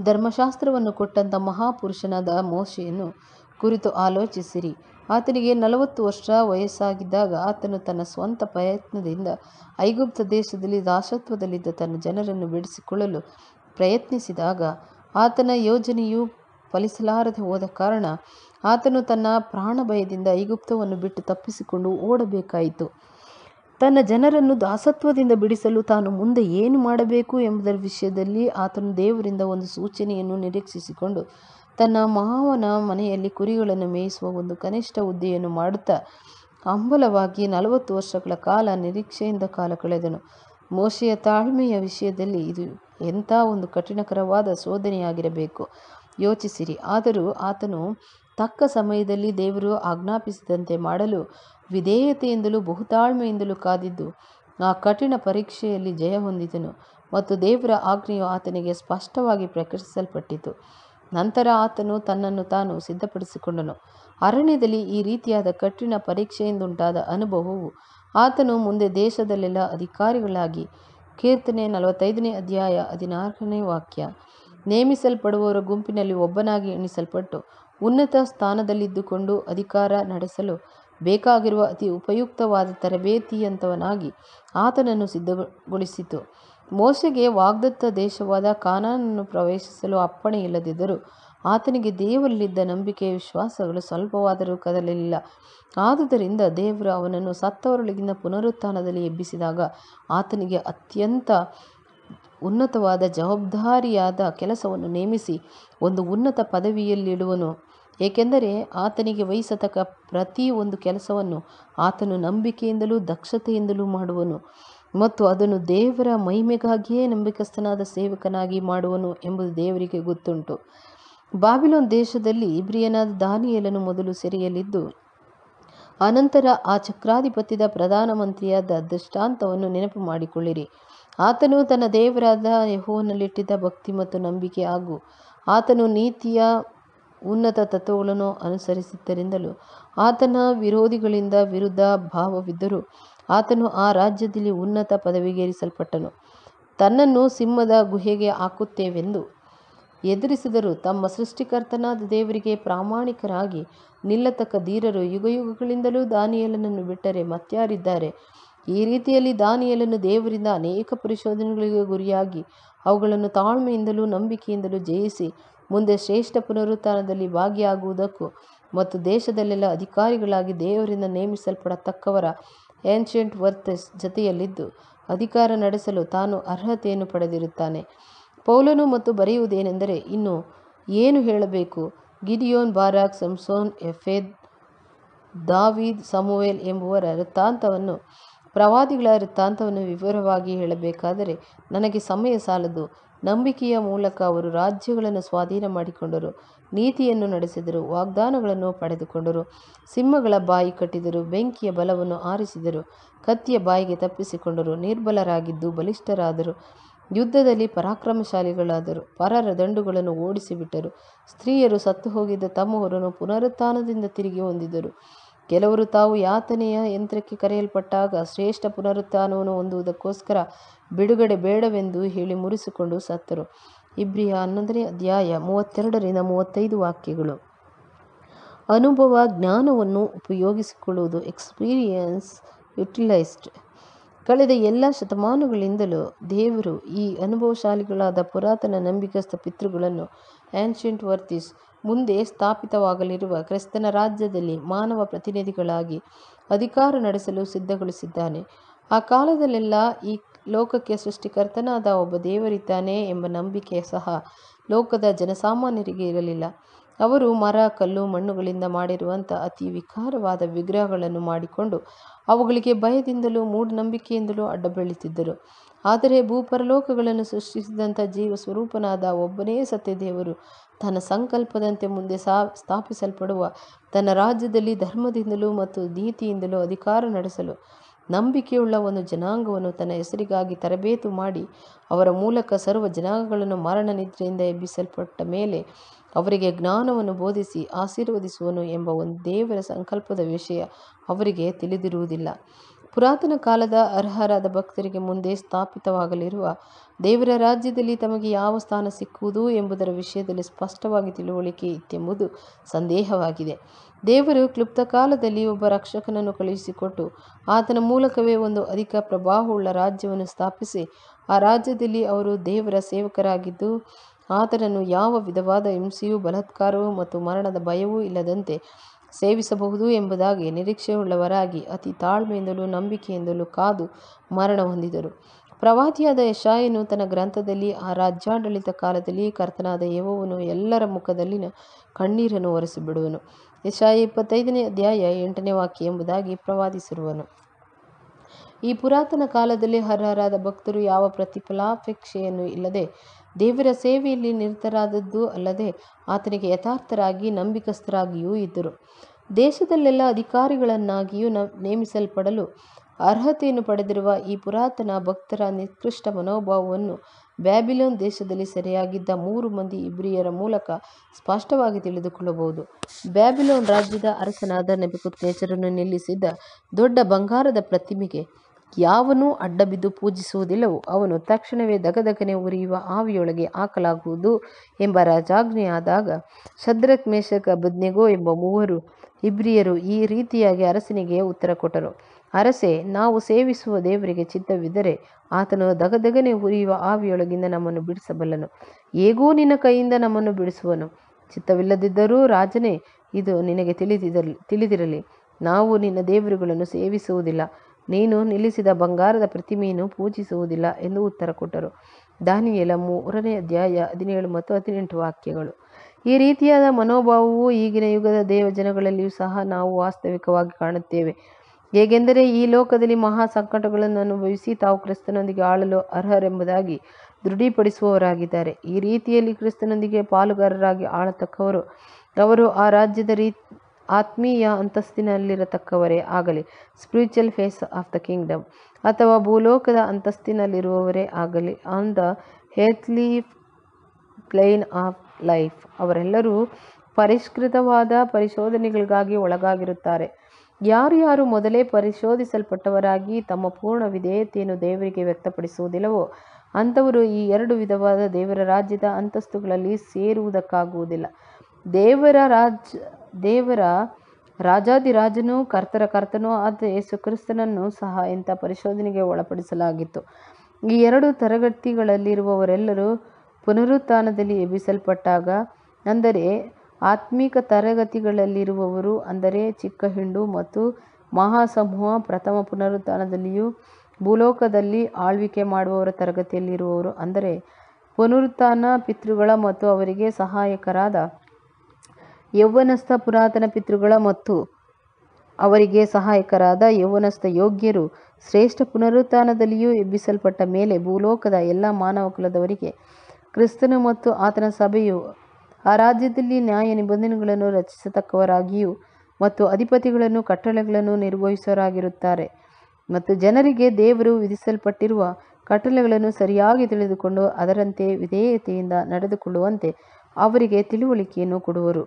ಧರ್ಮಶಾಸ್ತ್ರವನ್ನು ಕೊಟ್ಟಂತ ಮಹಾಪುರುಷನಾದ ಮೋಶೆಯನ್ನು ಕುರಿತು ಆಲೋಚಿಸಿರಿ ಆತನಿಗೆ ನಲವತ್ತು ವರ್ಷ ವಯಸ್ಸಾಗಿದ್ದಾಗ ಆತನು ತನ್ನ ಸ್ವಂತ ಪ್ರಯತ್ನದಿಂದ ಐಗುಪ್ತ ದೇಶದಲ್ಲಿ ದಾಸತ್ವದಲ್ಲಿದ್ದ ತನ್ನ ಜನರನ್ನು ಬಿಡಿಸಿಕೊಳ್ಳಲು ಪ್ರಯತ್ನಿಸಿದಾಗ ಆತನ ಯೋಜನೆಯು ಫಲಿಸಲಾರದೆ ಹೋದ ಕಾರಣ ಆತನು ತನ್ನ ಪ್ರಾಣಭಯದಿಂದ ಐಗುಪ್ತವನ್ನು ಬಿಟ್ಟು ತಪ್ಪಿಸಿಕೊಂಡು ಓಡಬೇಕಾಯಿತು ತನ್ನ ಜನರನ್ನು ದಾಸತ್ವದಿಂದ ಬಿಡಿಸಲು ತಾನು ಮುಂದೆ ಏನು ಮಾಡಬೇಕು ಎಂಬುದರ ವಿಷಯದಲ್ಲಿ ಆತನು ದೇವರಿಂದ ಒಂದು ಸೂಚನೆಯನ್ನು ನಿರೀಕ್ಷಿಸಿಕೊಂಡು ತನ್ನ ಮಾವನ ಮನೆಯಲ್ಲಿ ಕುರಿಗಳನ್ನು ಮೇಯಿಸುವ ಒಂದು ಕನಿಷ್ಠ ಹುದ್ದೆಯನ್ನು ಮಾಡುತ್ತಾ ಹಂಬಲವಾಗಿ ನಲವತ್ತು ವರ್ಷಗಳ ಕಾಲ ನಿರೀಕ್ಷೆಯಿಂದ ಕಾಲ ಕಳೆದನು ಮೋಶೆಯ ತಾಳ್ಮೆಯ ವಿಷಯದಲ್ಲಿ ಇದು ಎಂಥ ಒಂದು ಕಠಿಣಕರವಾದ ಶೋಧನೆಯಾಗಿರಬೇಕು ಯೋಚಿಸಿರಿ ಆದರೂ ಆತನು ತಕ್ಕ ಸಮಯದಲ್ಲಿ ದೇವರು ಆಜ್ಞಾಪಿಸಿದಂತೆ ಮಾಡಲು ವಿಧೇಯತೆಯಿಂದಲೂ ಬಹುತಾಳ್ಮೆಯಿಂದಲೂ ಕಾದಿದ್ದು ಆ ಕಠಿಣ ಪರೀಕ್ಷೆಯಲ್ಲಿ ಜಯ ಹೊಂದಿದನು ಮತ್ತು ದೇವರ ಆಜ್ಞೆಯು ಆತನಿಗೆ ಸ್ಪಷ್ಟವಾಗಿ ಪ್ರಕಟಿಸಲ್ಪಟ್ಟಿತು ನಂತರ ಆತನು ತನ್ನನ್ನು ತಾನು ಸಿದ್ಧಪಡಿಸಿಕೊಂಡನು ಅರಣ್ಯದಲ್ಲಿ ಈ ರೀತಿಯಾದ ಕಠಿಣ ಪರೀಕ್ಷೆಯಿಂದುಂಟಾದ ಅನುಭವವು ಆತನು ಮುಂದೆ ದೇಶದಲ್ಲೆಲ್ಲ ಅಧಿಕಾರಿಗಳಾಗಿ ಕೀರ್ತನೆ ನಲವತ್ತೈದನೇ ಅಧ್ಯಾಯ ಹದಿನಾರನೇ ವಾಕ್ಯ ನೇಮಿಸಲ್ಪಡುವವರ ಗುಂಪಿನಲ್ಲಿ ಒಬ್ಬನಾಗಿ ಎಣಿಸಲ್ಪಟ್ಟು ಉನ್ನತ ಸ್ಥಾನದಲ್ಲಿದ್ದುಕೊಂಡು ಅಧಿಕಾರ ನಡೆಸಲು ಬೇಕಾಗಿರುವ ಅತಿ ಉಪಯುಕ್ತವಾದ ತರಬೇತಿಯಂಥವನಾಗಿ ಆತನನ್ನು ಸಿದ್ಧಗೊಳಿಸಿತು ಮೋಸೆಗೆ ವಾಗ್ದತ್ತ ದೇಶವಾದ ಕಾನಾನನ್ನು ಪ್ರವೇಶಿಸಲು ಅಪ್ಪಣೆ ಇಲ್ಲದಿದ್ದರೂ ಆತನಿಗೆ ದೇವರಲ್ಲಿದ್ದ ನಂಬಿಕೆ ವಿಶ್ವಾಸಗಳು ಸ್ವಲ್ಪವಾದರೂ ಕದಲಲಿಲ್ಲ ಆದುದರಿಂದ ದೇವರು ಅವನನ್ನು ಸತ್ತವರೊಳಗಿನ ಪುನರುತ್ಥಾನದಲ್ಲಿ ಎಬ್ಬಿಸಿದಾಗ ಆತನಿಗೆ ಅತ್ಯಂತ ಉನ್ನತವಾದ ಜವಾಬ್ದಾರಿಯಾದ ಕೆಲಸವನ್ನು ನೇಮಿಸಿ ಒಂದು ಉನ್ನತ ಪದವಿಯಲ್ಲಿಡುವನು ಏಕೆಂದರೆ ಆತನಿಗೆ ವಹಿಸತಕ್ಕ ಪ್ರತಿ ಒಂದು ಕೆಲಸವನ್ನು ಆತನು ನಂಬಿಕೆಯಿಂದಲೂ ದಕ್ಷತೆಯಿಂದಲೂ ಮಾಡುವನು ಮತ್ತು ಅದನ್ನು ದೇವರ ಮಹಿಮೆಗಾಗಿಯೇ ನಂಬಿಕಸ್ಥನಾದ ಸೇವಕನಾಗಿ ಮಾಡುವನು ಎಂಬುದು ದೇವರಿಗೆ ಗೊತ್ತುಂಟು ಬಾಬಿಲೋನ್ ದೇಶದಲ್ಲಿ ಇಬ್ರಿಯನಾದ ದಾನಿಯಲನ್ನು ಮೊದಲು ಸೆರೆಯಲಿದ್ದು ಅನಂತರ ಆ ಚಕ್ರಾಧಿಪತ್ಯದ ಪ್ರಧಾನಮಂತ್ರಿಯಾದ ದೃಷ್ಟಾಂತವನ್ನು ನೆನಪು ಮಾಡಿಕೊಳ್ಳಿರಿ ಆತನು ತನ್ನ ದೇವರಾದ ಯಹೋವನಲ್ಲಿಟ್ಟಿದ್ದ ಭಕ್ತಿ ಮತ್ತು ನಂಬಿಕೆ ಹಾಗೂ ಆತನು ನೀತಿಯ ಉನ್ನತ ತತ್ವಗಳನ್ನು ಅನುಸರಿಸಿದ್ದರಿಂದಲೂ ಆತನ ವಿರೋಧಿಗಳಿಂದ ವಿರುದ್ಧ ಭಾವವಿದ್ದರೂ ಆತನು ಆ ರಾಜ್ಯದಲ್ಲಿ ಉನ್ನತ ಪದವಿಗೇರಿಸಲ್ಪಟ್ಟನು ತನ್ನನ್ನು ಸಿಂಹದ ಗುಹೆಗೆ ಹಾಕುತ್ತೇವೆಂದು ಎದುರಿಸಿದರು ತಮ್ಮ ಸೃಷ್ಟಿಕರ್ತನಾದ ದೇವರಿಗೆ ಪ್ರಾಮಾಣಿಕರಾಗಿ ನಿಲ್ಲತಕ್ಕ ಧೀರರು ಯುಗಯುಗಗಳಿಂದಲೂ ದಾನಿಯಲನನ್ನು ಬಿಟ್ಟರೆ ಮತ್ಯಾರಿದ್ದಾರೆ ಈ ರೀತಿಯಲ್ಲಿ ದಾನಿಯಲನ್ನು ದೇವರಿಂದ ಅನೇಕ ಪರಿಶೋಧನೆಗಳಿಗೆ ಗುರಿಯಾಗಿ ಅವುಗಳನ್ನು ತಾಳ್ಮೆಯಿಂದಲೂ ನಂಬಿಕೆಯಿಂದಲೂ ಜಯಿಸಿ ಮುಂದೆ ಶ್ರೇಷ್ಠ ಪುನರುತ್ಥಾನದಲ್ಲಿ ಭಾಗಿಯಾಗುವುದಕ್ಕೂ ಮತ್ತು ದೇಶದಲ್ಲೆಲ್ಲ ಅಧಿಕಾರಿಗಳಾಗಿ ದೇವರಿಂದ ನೇಮಿಸಲ್ಪಡತಕ್ಕವರ ಏನ್ಷಿಯಂಟ್ ವರ್ತಸ್ ಜತೆಯಲ್ಲಿದ್ದು ಅಧಿಕಾರ ನಡೆಸಲು ತಾನು ಅರ್ಹತೆಯನ್ನು ಪಡೆದಿರುತ್ತಾನೆ ಪೌಲನು ಮತ್ತು ಬರೆಯುವುದೇನೆಂದರೆ ಇನ್ನು ಏನು ಹೇಳಬೇಕು ಗಿಡಿಯೋನ್ ಬಾರಾಕ್ ಸಂಸೋನ್ ಎಫೆದ್ ದಾವೀದ್ ಸಮುವೇಲ್ ಎಂಬುವರ ವೃತ್ತಾಂತವನ್ನು ಪ್ರವಾದಿಗಳ ವೃತ್ತಾಂತವನ್ನು ವಿವರವಾಗಿ ಹೇಳಬೇಕಾದರೆ ನನಗೆ ಸಮಯ ಸಾಲದು ನಂಬಿಕೆಯ ಮೂಲಕ ಅವರು ರಾಜ್ಯಗಳನ್ನು ಸ್ವಾಧೀನ ಮಾಡಿಕೊಂಡರು ನೀತಿಯನ್ನು ನಡೆಸಿದರು ವಾಗ್ದಾನಗಳನ್ನು ಪಡೆದುಕೊಂಡರು ಸಿಂಹಗಳ ಬಾಯಿ ಕಟ್ಟಿದರು ಬೆಂಕಿಯ ಬಲವನ್ನು ಆರಿಸಿದರು ಕತ್ತಿಯ ಬಾಯಿಗೆ ತಪ್ಪಿಸಿಕೊಂಡರು ನಿರ್ಬಲರಾಗಿದ್ದು ಬಲಿಷ್ಠರಾದರು ಯುದ್ಧದಲ್ಲಿ ಪರಾಕ್ರಮಶಾಲಿಗಳಾದರು ಪರರ ದಂಡುಗಳನ್ನು ಓಡಿಸಿಬಿಟ್ಟರು ಸ್ತ್ರೀಯರು ಸತ್ತು ಹೋಗಿದ್ದ ತಮ್ಮವರನ್ನು ಪುನರುತ್ಥಾನದಿಂದ ತಿರುಗಿ ಹೊಂದಿದರು ಕೆಲವರು ತಾವು ಯಾತನೆಯ ಯಂತ್ರಕ್ಕೆ ಕರೆಯಲ್ಪಟ್ಟಾಗ ಶ್ರೇಷ್ಠ ಪುನರುತ್ಥಾನವನ್ನು ಹೊಂದುವುದಕ್ಕೋಸ್ಕರ ಬಿಡುಗಡೆ ಬೇಡವೆಂದು ಹೇಳಿ ಮುರಿಸಿಕೊಂಡು ಸತ್ತರು ಇಬ್ರಿಯ ಹನ್ನೊಂದನೇ ಅಧ್ಯಾಯ ಮೂವತ್ತೆರಡರಿಂದ ಮೂವತ್ತೈದು ವಾಕ್ಯಗಳು ಅನುಭವ ಜ್ಞಾನವನ್ನು ಉಪಯೋಗಿಸಿಕೊಳ್ಳುವುದು ಎಕ್ಸ್ಪೀರಿಯನ್ಸ್ ಯುಟಿಲೈಸ್ಡ್ ಕಳೆದ ಎಲ್ಲ ಶತಮಾನಗಳಿಂದಲೂ ದೇವರು ಈ ಅನುಭವಶಾಲಿಗಳಾದ ಪುರಾತನ ನಂಬಿಕಸ್ಥ ಪಿತೃಗಳನ್ನು ಆನ್ಷಿಯಂಟ್ ವರ್ತಿಸ್ ಮುಂದೆ ಸ್ಥಾಪಿತವಾಗಲಿರುವ ಕ್ರಿಸ್ತನ ರಾಜ್ಯದಲ್ಲಿ ಮಾನವ ಪ್ರತಿನಿಧಿಗಳಾಗಿ ಅಧಿಕಾರ ನಡೆಸಲು ಸಿದ್ಧಗೊಳಿಸಿದ್ದಾನೆ ಆ ಕಾಲದಲ್ಲೆಲ್ಲ ಈ ಲೋಕಕ್ಕೆ ಸೃಷ್ಟಿಕರ್ತನಾದ ಒಬ್ಬ ದೇವರಿದ್ದಾನೆ ಎಂಬ ನಂಬಿಕೆ ಸಹ ಲೋಕದ ಜನಸಾಮಾನ್ಯರಿಗೆ ಇರಲಿಲ್ಲ ಅವರು ಮರ ಕಲ್ಲು ಮಣ್ಣುಗಳಿಂದ ಮಾಡಿರುವಂಥ ಅತಿ ವಿಕಾರವಾದ ವಿಗ್ರಹಗಳನ್ನು ಮಾಡಿಕೊಂಡು ಅವುಗಳಿಗೆ ಭಯದಿಂದಲೂ ಮೂಢನಂಬಿಕೆಯಿಂದಲೂ ಅಡ್ಡಬೀಳುತ್ತಿದ್ದರು ಆದರೆ ಭೂಪರಲೋಕಗಳನ್ನು ಸೃಷ್ಟಿಸಿದಂಥ ಜೀವ ಸ್ವರೂಪನಾದ ಒಬ್ಬನೇ ಸತ್ಯದೇವರು ತನ್ನ ಸಂಕಲ್ಪದಂತೆ ಮುಂದೆ ಸಾ ಸ್ಥಾಪಿಸಲ್ಪಡುವ ತನ್ನ ರಾಜ್ಯದಲ್ಲಿ ಧರ್ಮದಿಂದಲೂ ಮತ್ತು ನೀತಿಯಿಂದಲೂ ಅಧಿಕಾರ ನಡೆಸಲು ನಂಬಿಕೆಯುಳ್ಳ ಒಂದು ಜನಾಂಗವನ್ನು ತನ್ನ ಹೆಸರಿಗಾಗಿ ತರಬೇತು ಮಾಡಿ ಅವರ ಮೂಲಕ ಸರ್ವ ಜನಾಂಗಗಳನ್ನು ಮರಣ ನಿದ್ರೆಯಿಂದ ಎಬ್ಬಿಸಲ್ಪಟ್ಟ ಮೇಲೆ ಅವರಿಗೆ ಜ್ಞಾನವನ್ನು ಬೋಧಿಸಿ ಆಶೀರ್ವದಿಸುವನು ಎಂಬ ಒಂದು ದೇವರ ಸಂಕಲ್ಪದ ವಿಷಯ ಅವರಿಗೆ ತಿಳಿದಿರುವುದಿಲ್ಲ ಪುರಾತನ ಕಾಲದ ಅರ್ಹರಾದ ಭಕ್ತರಿಗೆ ಮುಂದೆ ಸ್ಥಾಪಿತವಾಗಲಿರುವ ದೇವರ ರಾಜ್ಯದಲ್ಲಿ ತಮಗೆ ಯಾವ ಸ್ಥಾನ ಸಿಕ್ಕುವುದು ಎಂಬುದರ ವಿಷಯದಲ್ಲಿ ಸ್ಪಷ್ಟವಾಗಿ ತಿಳುವಳಿಕೆ ಇತ್ತೆಂಬುದು ಸಂದೇಹವಾಗಿದೆ ದೇವರು ಕ್ಲುಪ್ತ ಕಾಲದಲ್ಲಿ ಒಬ್ಬ ರಕ್ಷಕನನ್ನು ಕಳುಹಿಸಿಕೊಟ್ಟು ಆತನ ಮೂಲಕವೇ ಒಂದು ಅಧಿಕ ಪ್ರಭಾವವುಳ್ಳ ರಾಜ್ಯವನ್ನು ಸ್ಥಾಪಿಸಿ ಆ ರಾಜ್ಯದಲ್ಲಿ ಅವರು ದೇವರ ಸೇವಕರಾಗಿದ್ದು ಆತನನ್ನು ಯಾವ ವಿಧವಾದ ಹಿಂಸೆಯೂ ಬಲತ್ಕಾರವೂ ಮತ್ತು ಮರಣದ ಭಯವೂ ಇಲ್ಲದಂತೆ ಸೇವಿಸಬಹುದು ಎಂಬುದಾಗಿ ನಿರೀಕ್ಷೆಯುಳ್ಳವರಾಗಿ ಅತಿ ತಾಳ್ಮೆಯಿಂದಲೂ ನಂಬಿಕೆಯಿಂದಲೂ ಕಾದು ಮರಣ ಹೊಂದಿದರು ಪ್ರವಾದಿಯಾದ ಯಶಾಯನು ತನ್ನ ಗ್ರಂಥದಲ್ಲಿ ಆ ರಾಜ್ಯಾಡಳಿತ ಕಾಲದಲ್ಲಿ ಕರ್ತನಾದ ಯೆಹೋವನು ಎಲ್ಲರ ಮುಖದಲ್ಲಿನ ಕಣ್ಣೀರನ್ನು ಒರೆಸಿಬಿಡುವನು ಯಶಾಯ ಇಪ್ಪತ್ತೈದನೇ ಅಧ್ಯಾಯ ಎಂಟನೇ ವಾಕ್ಯ ಎಂಬುದಾಗಿ ಪ್ರವಾದಿಸಿರುವನು ಈ ಪುರಾತನ ಕಾಲದಲ್ಲಿ ಅರ್ಹರಾದ ಭಕ್ತರು ಯಾವ ಪ್ರತಿಫಲಾಪೇಕ್ಷೆಯನ್ನು ಇಲ್ಲದೆ ದೇವರ ಸೇವೆಯಲ್ಲಿ ನಿರತರಾದದ್ದು ಅಲ್ಲದೆ ಆತನಿಗೆ ಯಥಾರ್ಥರಾಗಿ ನಂಬಿಕಸ್ಥರಾಗಿಯೂ ಇದ್ದರು ದೇಶದಲ್ಲೆಲ್ಲ ಅಧಿಕಾರಿಗಳನ್ನಾಗಿಯೂ ನೇಮಿಸಲ್ಪಡಲು ಅರ್ಹತೆಯನ್ನು ಪಡೆದಿರುವ ಈ ಪುರಾತನ ಭಕ್ತರ ನಿಕೃಷ್ಟ ಮನೋಭಾವವನ್ನು ಬ್ಯಾಬಿಲೋನ್ ದೇಶದಲ್ಲಿ ಸೆರೆಯಾಗಿದ್ದ ಮೂರು ಮಂದಿ ಇಬ್ರಿಯರ ಮೂಲಕ ಸ್ಪಷ್ಟವಾಗಿ ತಿಳಿದುಕೊಳ್ಳಬಹುದು ಬ್ಯಾಬಿಲೋನ್ ರಾಜ್ಯದ ಅರಸನಾದ ನೇಚರನ್ನು ನಿಲ್ಲಿಸಿದ್ದ ದೊಡ್ಡ ಬಂಗಾರದ ಪ್ರತಿಮೆಗೆ ಯಾವನೂ ಅಡ್ಡಬಿದ್ದು ಪೂಜಿಸುವುದಿಲ್ಲವೋ ಅವನು ತಕ್ಷಣವೇ ದಗದಗನೆ ಉರಿಯುವ ಆವಿಯೊಳಗೆ ಹಾಕಲಾಗುವುದು ಎಂಬ ರಾಜಾಜ್ಞೆಯಾದಾಗ ಶದ್ರಕ್ ಮೇಷಕ ಎಂಬ ಮೂವರು ಇಬ್ರಿಯರು ಈ ರೀತಿಯಾಗಿ ಅರಸನಿಗೆ ಉತ್ತರ ಕೊಟ್ಟರು ಅರಸೆ ನಾವು ಸೇವಿಸುವ ದೇವರಿಗೆ ಚಿತ್ತವಿದ್ದರೆ ಆತನು ದಗದಗನೆ ಉರಿಯುವ ಆವಿಯೊಳಗಿಂದ ನಮ್ಮನ್ನು ಬಿಡಿಸಬಲ್ಲನು ಹೇಗೂ ನಿನ್ನ ಕೈಯಿಂದ ನಮ್ಮನ್ನು ಬಿಡಿಸುವನು ಚಿತ್ತವಿಲ್ಲದಿದ್ದರೂ ರಾಜನೇ ಇದು ನಿನಗೆ ತಿಳಿದಿರಲಿ ತಿಳಿದಿರಲಿ ನಾವು ನಿನ್ನ ದೇವರುಗಳನ್ನು ಸೇವಿಸುವುದಿಲ್ಲ ನೀನು ನಿಲ್ಲಿಸಿದ ಬಂಗಾರದ ಪ್ರತಿಮೆಯನ್ನು ಪೂಜಿಸುವುದಿಲ್ಲ ಎಂದು ಉತ್ತರ ಕೊಟ್ಟರು ದಾನಿಯಲ ಮೂರನೇ ಅಧ್ಯಾಯ ಹದಿನೇಳು ಮತ್ತು ಹದಿನೆಂಟು ವಾಕ್ಯಗಳು ಈ ರೀತಿಯಾದ ಮನೋಭಾವವು ಈಗಿನ ಯುಗದ ಜನಗಳಲ್ಲಿಯೂ ಸಹ ನಾವು ವಾಸ್ತವಿಕವಾಗಿ ಕಾಣುತ್ತೇವೆ ಹೇಗೆಂದರೆ ಈ ಲೋಕದಲ್ಲಿ ಮಹಾ ಸಂಕಟಗಳನ್ನು ಅನುಭವಿಸಿ ತಾವು ಕ್ರಿಸ್ತನೊಂದಿಗೆ ಆಳಲು ಅರ್ಹರೆಂಬುದಾಗಿ ದೃಢೀಪಡಿಸುವವರಾಗಿದ್ದಾರೆ ಈ ರೀತಿಯಲ್ಲಿ ಕ್ರಿಸ್ತನೊಂದಿಗೆ ಪಾಲುಗಾರರಾಗಿ ಆಳತಕ್ಕವರು ಅವರು ಆ ರಾಜ್ಯದ ರೀ ಆತ್ಮೀಯ ಅಂತಸ್ತಿನಲ್ಲಿರತಕ್ಕವರೇ ಆಗಲಿ spiritual phase of the kingdom ಅಥವಾ ಭೂಲೋಕದ ಅಂತಸ್ತಿನಲ್ಲಿರುವವರೇ ಆಗಲಿ on the earthly plane of life ಅವರೆಲ್ಲರೂ ಪರಿಷ್ಕೃತವಾದ ಪರಿಶೋಧನೆಗಳಿಗಾಗಿ ಒಳಗಾಗಿರುತ್ತಾರೆ ಯಾರು ಯಾರು ಮೊದಲೇ ಪರಿಶೋಧಿಸಲ್ಪಟ್ಟವರಾಗಿ ತಮ್ಮ ಪೂರ್ಣ ವಿಧೇಯತೆಯನ್ನು ದೇವರಿಗೆ ವ್ಯಕ್ತಪಡಿಸುವುದಿಲ್ಲವೋ ಅಂಥವರು ಈ ಎರಡು ವಿಧವಾದ ದೇವರ ರಾಜ್ಯದ ಅಂತಸ್ತುಗಳಲ್ಲಿ ಸೇರುವುದಕ್ಕಾಗುವುದಿಲ್ಲ ದೇವರ ರಾಜ ದೇವರ ರಾಜಾದಿರಾಜನೂ ಕರ್ತರ ಕರ್ತನೂ ಆದ ಯೇಸು ಕ್ರಿಸ್ತನನ್ನು ಸಹ ಇಂಥ ಪರಿಶೋಧನೆಗೆ ಒಳಪಡಿಸಲಾಗಿತ್ತು ಈ ಎರಡು ತರಗತಿಗಳಲ್ಲಿರುವವರೆಲ್ಲರೂ ಪುನರುತ್ಥಾನದಲ್ಲಿ ಎಬ್ಬಿಸಲ್ಪಟ್ಟಾಗ ಅಂದರೆ ಆತ್ಮಿಕ ತರಗತಿಗಳಲ್ಲಿರುವವರು ಅಂದರೆ ಚಿಕ್ಕ ಹಿಂಡು ಮತ್ತು ಮಹಾಸಮೂಹ ಪ್ರಥಮ ಪುನರುತ್ಥಾನದಲ್ಲಿಯೂ ಭೂಲೋಕದಲ್ಲಿ ಆಳ್ವಿಕೆ ಮಾಡುವವರ ತರಗತಿಯಲ್ಲಿರುವವರು ಅಂದರೆ ಪುನರುತ್ಥಾನ ಪಿತೃಗಳ ಮತ್ತು ಅವರಿಗೆ ಸಹಾಯಕರಾದ ಯೌವನಸ್ಥ ಪುರಾತನ ಪಿತೃಗಳ ಮತ್ತು ಅವರಿಗೆ ಸಹಾಯಕರಾದ ಯೌವನಸ್ಥ ಯೋಗ್ಯರು ಶ್ರೇಷ್ಠ ಪುನರುತ್ಥಾನದಲ್ಲಿಯೂ ಎಬ್ಬಿಸಲ್ಪಟ್ಟ ಮೇಲೆ ಭೂಲೋಕದ ಎಲ್ಲ ಮಾನವ ಕುಲದವರಿಗೆ ಕ್ರಿಸ್ತನು ಮತ್ತು ಆತನ ಸಭೆಯು ಆ ರಾಜ್ಯದಲ್ಲಿ ನ್ಯಾಯ ನಿಬಂಧನೆಗಳನ್ನು ರಚಿಸತಕ್ಕವರಾಗಿಯೂ ಮತ್ತು ಅಧಿಪತಿಗಳನ್ನು ಕಟ್ಟಳೆಗಳನ್ನು ನಿರ್ವಹಿಸುವರಾಗಿರುತ್ತಾರೆ ಮತ್ತು ಜನರಿಗೆ ದೇವರು ವಿಧಿಸಲ್ಪಟ್ಟಿರುವ ಕಟ್ಟಳೆಗಳನ್ನು ಸರಿಯಾಗಿ ತಿಳಿದುಕೊಂಡು ಅದರಂತೆ ವಿಧೇಯತೆಯಿಂದ ನಡೆದುಕೊಳ್ಳುವಂತೆ ಅವರಿಗೆ ತಿಳುವಳಿಕೆಯನ್ನು ಕೊಡುವರು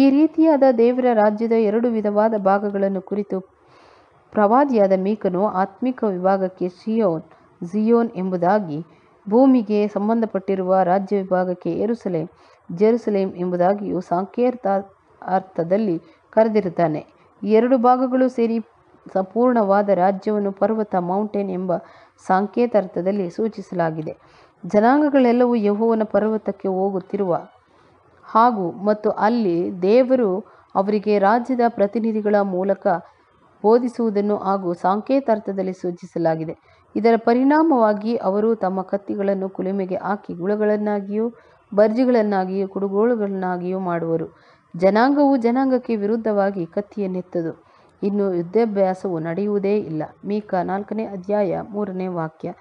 ಈ ರೀತಿಯಾದ ದೇವರ ರಾಜ್ಯದ ಎರಡು ವಿಧವಾದ ಭಾಗಗಳನ್ನು ಕುರಿತು ಪ್ರವಾದಿಯಾದ ಮೀಕನು ಆತ್ಮಿಕ ವಿಭಾಗಕ್ಕೆ ಸಿಯೋನ್ ಝಿಯೋನ್ ಎಂಬುದಾಗಿ ಭೂಮಿಗೆ ಸಂಬಂಧಪಟ್ಟಿರುವ ರಾಜ್ಯ ವಿಭಾಗಕ್ಕೆ ಎರುಸಲೇಮ್ ಜೆರುಸಲೇಮ್ ಎಂಬುದಾಗಿಯೂ ಸಾಂಕೇತ ಅರ್ಥದಲ್ಲಿ ಕರೆದಿರುತ್ತಾನೆ ಎರಡು ಭಾಗಗಳು ಸೇರಿ ಸಂಪೂರ್ಣವಾದ ರಾಜ್ಯವನ್ನು ಪರ್ವತ ಮೌಂಟೇನ್ ಎಂಬ ಸಾಂಕೇತ ಅರ್ಥದಲ್ಲಿ ಸೂಚಿಸಲಾಗಿದೆ ಜನಾಂಗಗಳೆಲ್ಲವೂ ಯಹೋವನ ಪರ್ವತಕ್ಕೆ ಹೋಗುತ್ತಿರುವ ಹಾಗೂ ಮತ್ತು ಅಲ್ಲಿ ದೇವರು ಅವರಿಗೆ ರಾಜ್ಯದ ಪ್ರತಿನಿಧಿಗಳ ಮೂಲಕ ಬೋಧಿಸುವುದನ್ನು ಹಾಗೂ ಸಾಂಕೇತಾರ್ಥದಲ್ಲಿ ಸೂಚಿಸಲಾಗಿದೆ ಇದರ ಪರಿಣಾಮವಾಗಿ ಅವರು ತಮ್ಮ ಕತ್ತಿಗಳನ್ನು ಕುಲುಮೆಗೆ ಹಾಕಿ ಗುಳಗಳನ್ನಾಗಿಯೂ ಬರ್ಜಿಗಳನ್ನಾಗಿಯೂ ಕುಡುಗೋಳುಗಳನ್ನಾಗಿಯೂ ಮಾಡುವರು ಜನಾಂಗವು ಜನಾಂಗಕ್ಕೆ ವಿರುದ್ಧವಾಗಿ ಕತ್ತಿಯನ್ನೆತ್ತದು ಇನ್ನು ಯುದ್ಧಾಭ್ಯಾಸವು ನಡೆಯುವುದೇ ಇಲ್ಲ ಮೀಕ ನಾಲ್ಕನೇ ಅಧ್ಯಾಯ ಮೂರನೇ ವಾಕ್ಯ